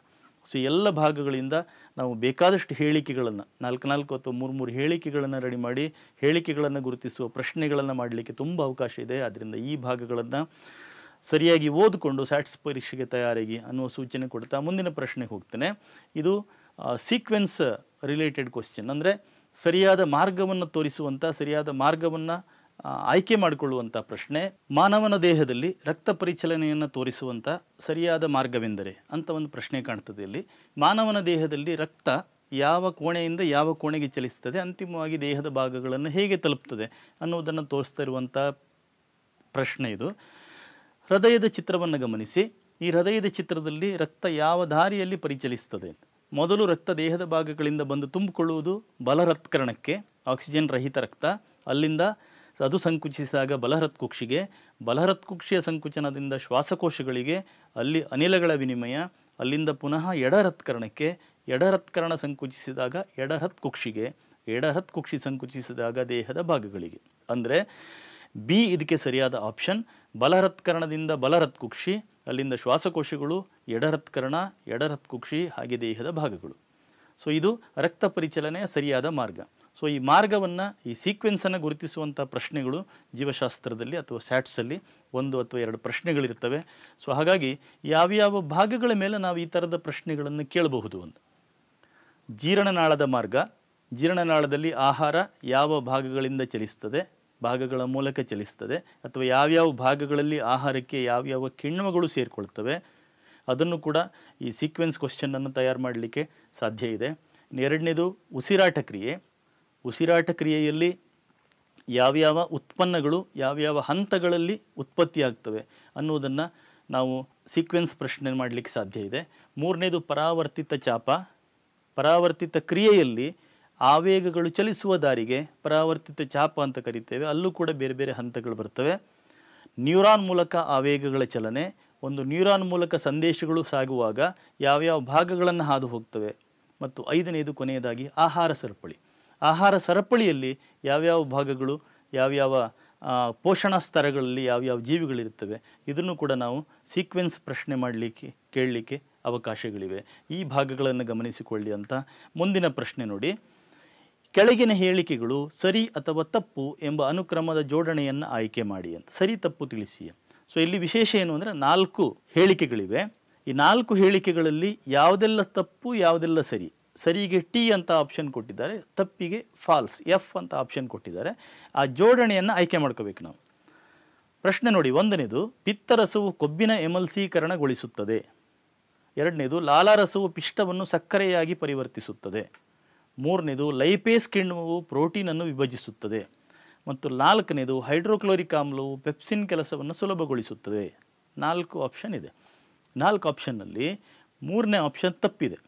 ಸೊ ಎಲ್ಲ ಭಾಗಗಳಿಂದ ನಾವು ಬೇಕಾದಷ್ಟು ಹೇಳಿಕೆಗಳನ್ನು ನಾಲ್ಕು ನಾಲ್ಕು ಅಥವಾ ಮೂರು ಮೂರು ಹೇಳಿಕೆಗಳನ್ನು ರೆಡಿ ಮಾಡಿ ಹೇಳಿಕೆಗಳನ್ನು ಗುರುತಿಸುವ ಪ್ರಶ್ನೆಗಳನ್ನು ಮಾಡಲಿಕ್ಕೆ ತುಂಬ ಅವಕಾಶ ಇದೆ ಆದ್ದರಿಂದ ಈ ಭಾಗಗಳನ್ನು ಸರಿಯಾಗಿ ಓದಿಕೊಂಡು ಸ್ಯಾಟ್ಸ್ ಪರೀಕ್ಷೆಗೆ ತಯಾರಿಗೆ ಅನ್ನುವ ಸೂಚನೆ ಕೊಡ್ತಾ ಮುಂದಿನ ಪ್ರಶ್ನೆಗೆ ಹೋಗ್ತೇನೆ ಇದು ಸೀಕ್ವೆನ್ಸ್ ರಿಲೇಟೆಡ್ ಕ್ವಶನ್ ಅಂದರೆ ಸರಿಯಾದ ಮಾರ್ಗವನ್ನು ತೋರಿಸುವಂಥ ಸರಿಯಾದ ಮಾರ್ಗವನ್ನು ಆಯ್ಕೆ ಮಾಡಿಕೊಳ್ಳುವಂಥ ಪ್ರಶ್ನೆ ಮಾನವನ ದೇಹದಲ್ಲಿ ರಕ್ತ ಪರಿಚಲನೆಯನ್ನು ತೋರಿಸುವಂಥ ಸರಿಯಾದ ಮಾರ್ಗವೆಂದರೆ ಅಂತ ಒಂದು ಪ್ರಶ್ನೆ ಕಾಣ್ತದೆ ಇಲ್ಲಿ ಮಾನವನ ದೇಹದಲ್ಲಿ ರಕ್ತ ಯಾವ ಕೋಣೆಯಿಂದ ಯಾವ ಕೋಣೆಗೆ ಚಲಿಸ್ತದೆ ಅಂತಿಮವಾಗಿ ದೇಹದ ಭಾಗಗಳನ್ನು ಹೇಗೆ ತಲುಪ್ತದೆ ಅನ್ನುವುದನ್ನು ತೋರಿಸ್ತಾ ಇರುವಂಥ ಪ್ರಶ್ನೆ ಇದು ಹೃದಯದ ಚಿತ್ರವನ್ನು ಗಮನಿಸಿ ಈ ಹೃದಯದ ಚಿತ್ರದಲ್ಲಿ ರಕ್ತ ಯಾವ ದಾರಿಯಲ್ಲಿ ಪರಿಚಲಿಸುತ್ತದೆ ಮೊದಲು ರಕ್ತ ದೇಹದ ಭಾಗಗಳಿಂದ ಬಂದು ತುಂಬಿಕೊಳ್ಳುವುದು ಬಲಹೃತ್ಕರಣಕ್ಕೆ ಆಕ್ಸಿಜನ್ ರಹಿತ ರಕ್ತ ಅಲ್ಲಿಂದ ಅದು ಸಂಕುಚಿಸಿದಾಗ ಬಲಹೃತ್ಕುಕ್ಷಿಗೆ ಬಲಹೃತ್ಕುಕ್ಷಿಯ ಸಂಕುಚನದಿಂದ ಶ್ವಾಸಕೋಶಗಳಿಗೆ ಅಲ್ಲಿ ಅನಿಲಗಳ ವಿನಿಮಯ ಅಲ್ಲಿಂದ ಪುನಃ ಎಡಹೃತ್ಕರಣಕ್ಕೆ ಎಡರತ್ಕರಣ ಸಂಕುಚಿಸಿದಾಗ ಎಡಹೃತ್ಕುಕ್ಷಿಗೆ ಎಡಹೃತ್ಕುಕ್ಷಿ ಸಂಕುಚಿಸಿದಾಗ ದೇಹದ ಭಾಗಗಳಿಗೆ ಅಂದರೆ ಬಿ ಇದಕ್ಕೆ ಸರಿಯಾದ ಆಪ್ಷನ್ ಬಲಹರತ್ಕರಣದಿಂದ ಬಲಹರತ್ ಕುಕ್ಷಿ ಅಲ್ಲಿಂದ ಶ್ವಾಸಕೋಶಗಳು ಎಡಹೃತ್ಕರಣ ಎಡರತ್ ಕುಕ್ಷಿ ಹಾಗೆ ದೇಹದ ಭಾಗಗಳು ಸೊ ಇದು ರಕ್ತ ಪರಿಚಲನೆಯ ಸರಿಯಾದ ಮಾರ್ಗ ಸೊ ಈ ಮಾರ್ಗವನ್ನು ಈ ಸೀಕ್ವೆನ್ಸನ್ನು ಗುರುತಿಸುವಂಥ ಪ್ರಶ್ನೆಗಳು ಜೀವಶಾಸ್ತ್ರದಲ್ಲಿ ಅಥವಾ ಸ್ಯಾಟ್ಸಲ್ಲಿ ಒಂದು ಅಥವಾ ಎರಡು ಪ್ರಶ್ನೆಗಳಿರ್ತವೆ ಸೊ ಹಾಗಾಗಿ ಯಾವ್ಯಾವ ಭಾಗಗಳ ಮೇಲೆ ನಾವು ಈ ಥರದ ಪ್ರಶ್ನೆಗಳನ್ನು ಕೇಳಬಹುದು ಅಂತ ಜೀರ್ಣನಾಳದ ಮಾರ್ಗ ಜೀರ್ಣನಾಳದಲ್ಲಿ ಆಹಾರ ಯಾವ ಭಾಗಗಳಿಂದ ಚಲಿಸ್ತದೆ ಭಾಗಗಳ ಮೂಲಕ ಚಲಿಸ್ತದೆ ಅಥವಾ ಯಾವ್ಯಾವ ಭಾಗಗಳಲ್ಲಿ ಆಹಾರಕ್ಕೆ ಯಾವ್ಯಾವ ಕಿಣ್ವಗಳು ಸೇರಿಕೊಳ್ತವೆ ಅದನ್ನು ಕೂಡ ಈ ಸೀಕ್ವೆನ್ಸ್ ಕ್ವಶನನ್ನು ತಯಾರು ಮಾಡಲಿಕ್ಕೆ ಸಾಧ್ಯ ಇದೆ ಎರಡನೇದು ಉಸಿರಾಟ ಕ್ರಿಯೆ ಉಸಿರಾಟ ಕ್ರಿಯೆಯಲ್ಲಿ ಯಾವ್ಯಾವ ಉತ್ಪನ್ನಗಳು ಯಾವ್ಯಾವ ಹಂತಗಳಲ್ಲಿ ಉತ್ಪತ್ತಿಯಾಗ್ತವೆ ಅನ್ನುವುದನ್ನು ನಾವು ಸೀಕ್ವೆನ್ಸ್ ಪ್ರಶ್ನೆ ಮಾಡಲಿಕ್ಕೆ ಸಾಧ್ಯ ಇದೆ ಮೂರನೇದು ಪರಾವರ್ತಿತ ಚಾಪ ಪರಾವರ್ತಿತ ಕ್ರಿಯೆಯಲ್ಲಿ ಆವೇಗಗಳು ಚಲಿಸುವ ದಾರಿಗೆ ಪರಾವರ್ತಿತ ಚಾಪ ಅಂತ ಕರಿತೇವೆ ಅಲ್ಲೂ ಕೂಡ ಬೇರೆ ಬೇರೆ ಹಂತಗಳು ಬರ್ತವೆ ನ್ಯೂರಾನ್ ಮೂಲಕ ಆವೇಗಗಳ ಚಲನೆ ಒಂದು ನ್ಯೂರಾನ್ ಮೂಲಕ ಸಂದೇಶಗಳು ಸಾಗುವಾಗ ಯಾವ್ಯಾವ ಭಾಗಗಳನ್ನು ಹಾದು ಹೋಗ್ತವೆ ಮತ್ತು ಐದನೇದು ಕೊನೆಯದಾಗಿ ಆಹಾರ ಸರಪಳಿ ಆಹಾರ ಸರಪಳಿಯಲ್ಲಿ ಯಾವ್ಯಾವ ಭಾಗಗಳು ಯಾವ್ಯಾವ ಪೋಷಣಾ ಸ್ತರಗಳಲ್ಲಿ ಯಾವ್ಯಾವ ಜೀವಿಗಳಿರ್ತವೆ ಇದನ್ನು ಕೂಡ ನಾವು ಸೀಕ್ವೆನ್ಸ್ ಪ್ರಶ್ನೆ ಮಾಡಲಿಕ್ಕೆ ಕೇಳಲಿಕ್ಕೆ ಅವಕಾಶಗಳಿವೆ ಈ ಭಾಗಗಳನ್ನು ಗಮನಿಸಿಕೊಳ್ಳಿ ಅಂತ ಮುಂದಿನ ಪ್ರಶ್ನೆ ನೋಡಿ ಕೆಳಗಿನ ಹೇಳಿಕೆಗಳು ಸರಿ ಅಥವಾ ತಪ್ಪು ಎಂಬ ಅನುಕ್ರಮದ ಜೋಡಣೆಯನ್ನು ಆಯ್ಕೆ ಮಾಡಿ ಅಂತ ಸರಿ ತಪ್ಪು ತಿಳಿಸಿ ಸೊ ಇಲ್ಲಿ ವಿಶೇಷ ಏನು ಅಂದರೆ ನಾಲ್ಕು ಹೇಳಿಕೆಗಳಿವೆ ಈ ನಾಲ್ಕು ಹೇಳಿಕೆಗಳಲ್ಲಿ ಯಾವುದೆಲ್ಲ ತಪ್ಪು ಯಾವುದೆಲ್ಲ ಸರಿ ಸರಿಗೆ ಟಿ ಅಂತ ಆಪ್ಷನ್ ಕೊಟ್ಟಿದ್ದಾರೆ ತಪ್ಪಿಗೆ ಫಾಲ್ಸ್ ಎಫ್ ಅಂತ ಆಪ್ಷನ್ ಕೊಟ್ಟಿದ್ದಾರೆ ಆ ಜೋಡಣೆಯನ್ನು ಆಯ್ಕೆ ಮಾಡ್ಕೋಬೇಕು ನಾವು ಪ್ರಶ್ನೆ ನೋಡಿ ಒಂದನೇದು ಪಿತ್ತರಸವು ಕೊಬ್ಬಿನ ಎಮಲ್ಸೀಕರಣಗೊಳಿಸುತ್ತದೆ ಎರಡನೇದು ಲಾಲಾರಸವು ಪಿಷ್ಟವನ್ನು ಸಕ್ಕರೆಯಾಗಿ ಪರಿವರ್ತಿಸುತ್ತದೆ ಮೂರನೇದು ಲೈಪೇಸ್ ಕಿಣ್ವವು ಪ್ರೋಟೀನನ್ನು ವಿಭಜಿಸುತ್ತದೆ ಮತ್ತು ನಾಲ್ಕನೇದು ಹೈಡ್ರೋಕ್ಲೋರಿಕ್ ಆಮ್ಲವು ಪೆಪ್ಸಿನ್ ಕೆಲಸವನ್ನು ಸುಲಭಗೊಳಿಸುತ್ತದೆ ನಾಲ್ಕು ಆಪ್ಷನ್ ಇದೆ ನಾಲ್ಕು ಆಪ್ಷನ್ನಲ್ಲಿ ಮೂರನೇ ಆಪ್ಷನ್ ತಪ್ಪಿದೆ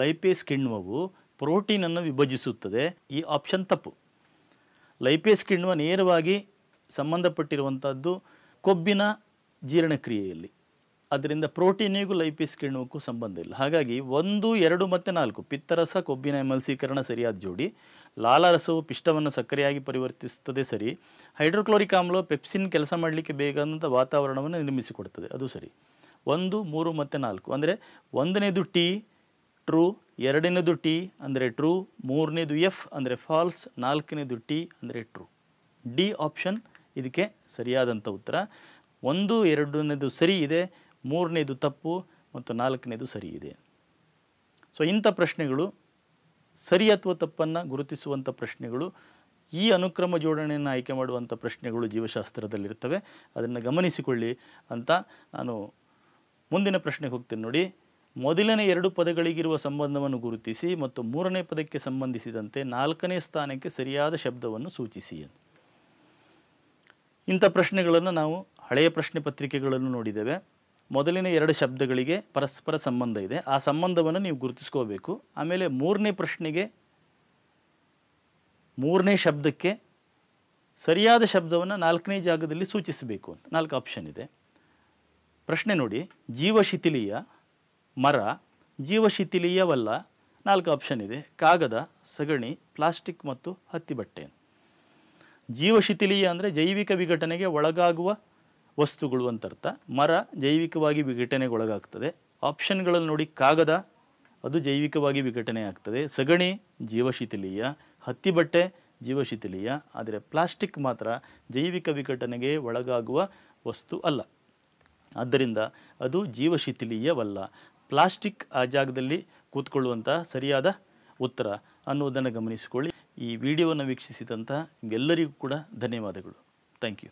ಲೈಪೇಸ್ ಕಿಣ್ವವು ಪ್ರೋಟೀನನ್ನು ವಿಭಜಿಸುತ್ತದೆ ಈ ಆಪ್ಷನ್ ತಪ್ಪು ಲೈಪೇಸ್ ಕಿಣ್ವ ನೇರವಾಗಿ ಸಂಬಂಧಪಟ್ಟಿರುವಂಥದ್ದು ಕೊಬ್ಬಿನ ಜೀರ್ಣಕ್ರಿಯೆಯಲ್ಲಿ ಅದರಿಂದ ಪ್ರೋಟೀನಿಗೂ ಲೈಪಿಸ್ ಕಿಣ್ವಕ್ಕೂ ಸಂಬಂಧ ಇಲ್ಲ ಹಾಗಾಗಿ ಒಂದು ಎರಡು ಮತ್ತು ನಾಲ್ಕು ಪಿತ್ತರಸ ಕೊಬ್ಬಿನ ಎಮಲ್ಸೀಕರಣ ಸರಿಯಾದ ಜೋಡಿ ಲಾಲರಸವು ಪಿಷ್ಟವನ್ನು ಸಕ್ಕರೆಯಾಗಿ ಪರಿವರ್ತಿಸುತ್ತದೆ ಸರಿ ಹೈಡ್ರೋಕ್ಲೋರಿಕ್ ಆಮ್ಲ ಪೆಪ್ಸಿನ್ ಕೆಲಸ ಮಾಡಲಿಕ್ಕೆ ಬೇಕಾದಂಥ ವಾತಾವರಣವನ್ನು ನಿರ್ಮಿಸಿಕೊಡ್ತದೆ ಅದು ಸರಿ ಒಂದು ಮೂರು ಮತ್ತು ನಾಲ್ಕು ಅಂದರೆ ಒಂದನೇದು ಟಿ ಟ್ರೂ ಎರಡನೇದು ಟಿ ಅಂದರೆ ಟ್ರೂ ಮೂರನೇದು ಎಫ್ ಅಂದರೆ ಫಾಲ್ಸ್ ನಾಲ್ಕನೇದು ಟಿ ಅಂದರೆ ಟ್ರೂ ಡಿ ಆಪ್ಷನ್ ಇದಕ್ಕೆ ಸರಿಯಾದಂಥ ಉತ್ತರ ಒಂದು ಎರಡನೇದು ಸರಿ ಇದೆ ಮೂರನೇದು ತಪ್ಪು ಮತ್ತು ನಾಲ್ಕನೇದು ಸರಿ ಇದೆ ಸೊ ಇಂಥ ಪ್ರಶ್ನೆಗಳು ಸರಿ ಅಥವಾ ತಪ್ಪನ್ನು ಗುರುತಿಸುವಂಥ ಪ್ರಶ್ನೆಗಳು ಈ ಅನುಕ್ರಮ ಜೋಡಣೆಯನ್ನು ಆಯ್ಕೆ ಮಾಡುವಂಥ ಪ್ರಶ್ನೆಗಳು ಜೀವಶಾಸ್ತ್ರದಲ್ಲಿರ್ತವೆ ಅದನ್ನು ಗಮನಿಸಿಕೊಳ್ಳಿ ಅಂತ ನಾನು ಮುಂದಿನ ಪ್ರಶ್ನೆಗೆ ಹೋಗ್ತೇನೆ ನೋಡಿ ಮೊದಲನೇ ಎರಡು ಪದಗಳಿಗಿರುವ ಸಂಬಂಧವನ್ನು ಗುರುತಿಸಿ ಮತ್ತು ಮೂರನೇ ಪದಕ್ಕೆ ಸಂಬಂಧಿಸಿದಂತೆ ನಾಲ್ಕನೇ ಸ್ಥಾನಕ್ಕೆ ಸರಿಯಾದ ಶಬ್ದವನ್ನು ಸೂಚಿಸಿ ಇಂಥ ಪ್ರಶ್ನೆಗಳನ್ನು ನಾವು ಹಳೆಯ ಪ್ರಶ್ನೆ ಪತ್ರಿಕೆಗಳನ್ನು ನೋಡಿದ್ದೇವೆ ಮೊದಲಿನ ಎರಡು ಶಬ್ದಗಳಿಗೆ ಪರಸ್ಪರ ಸಂಬಂಧ ಇದೆ ಆ ಸಂಬಂಧವನ್ನು ನೀವು ಗುರುತಿಸ್ಕೋಬೇಕು ಆಮೇಲೆ ಮೂರನೇ ಪ್ರಶ್ನೆಗೆ ಮೂರನೇ ಶಬ್ದಕ್ಕೆ ಸರಿಯಾದ ಶಬ್ದವನ್ನು ನಾಲ್ಕನೇ ಜಾಗದಲ್ಲಿ ಸೂಚಿಸಬೇಕು ಅಂತ ನಾಲ್ಕು ಆಪ್ಷನ್ ಇದೆ ಪ್ರಶ್ನೆ ನೋಡಿ ಜೀವಶಿಥಿಲೀಯ ಮರ ಜೀವಶಿಥಿಲೀಯವಲ್ಲ ನಾಲ್ಕು ಆಪ್ಷನ್ ಇದೆ ಕಾಗದ ಸಗಣಿ ಪ್ಲಾಸ್ಟಿಕ್ ಮತ್ತು ಹತ್ತಿ ಬಟ್ಟೆ ಜೀವಶಿಥಿಲೀಯ ಅಂದರೆ ಜೈವಿಕ ವಿಘಟನೆಗೆ ಒಳಗಾಗುವ ವಸ್ತುಗಳು ಅಂತ ಅರ್ಥ ಮರ ಜೈವಿಕವಾಗಿ ವಿಘಟನೆಗೊಳಗಾಗ್ತದೆ ಆಪ್ಷನ್ಗಳಲ್ಲಿ ನೋಡಿ ಕಾಗದ ಅದು ಜೈವಿಕವಾಗಿ ವಿಘಟನೆ ಆಗ್ತದೆ ಸಗಣಿ ಜೀವಶಿಥಿಲೀಯ ಹತ್ತಿ ಬಟ್ಟೆ ಜೀವಶಿಥಿಲೀಯ ಆದರೆ ಪ್ಲಾಸ್ಟಿಕ್ ಮಾತ್ರ ಜೈವಿಕ ವಿಘಟನೆಗೆ ಒಳಗಾಗುವ ವಸ್ತು ಅಲ್ಲ ಆದ್ದರಿಂದ ಅದು ಜೀವಶಿಥಿಲೀಯವಲ್ಲ ಪ್ಲಾಸ್ಟಿಕ್ ಆ ಜಾಗದಲ್ಲಿ ಕೂತ್ಕೊಳ್ಳುವಂಥ ಸರಿಯಾದ ಉತ್ತರ ಅನ್ನೋದನ್ನು ಗಮನಿಸಿಕೊಳ್ಳಿ ಈ ವಿಡಿಯೋವನ್ನು ವೀಕ್ಷಿಸಿದಂಥ ಎಲ್ಲರಿಗೂ ಕೂಡ ಧನ್ಯವಾದಗಳು ಥ್ಯಾಂಕ್ ಯು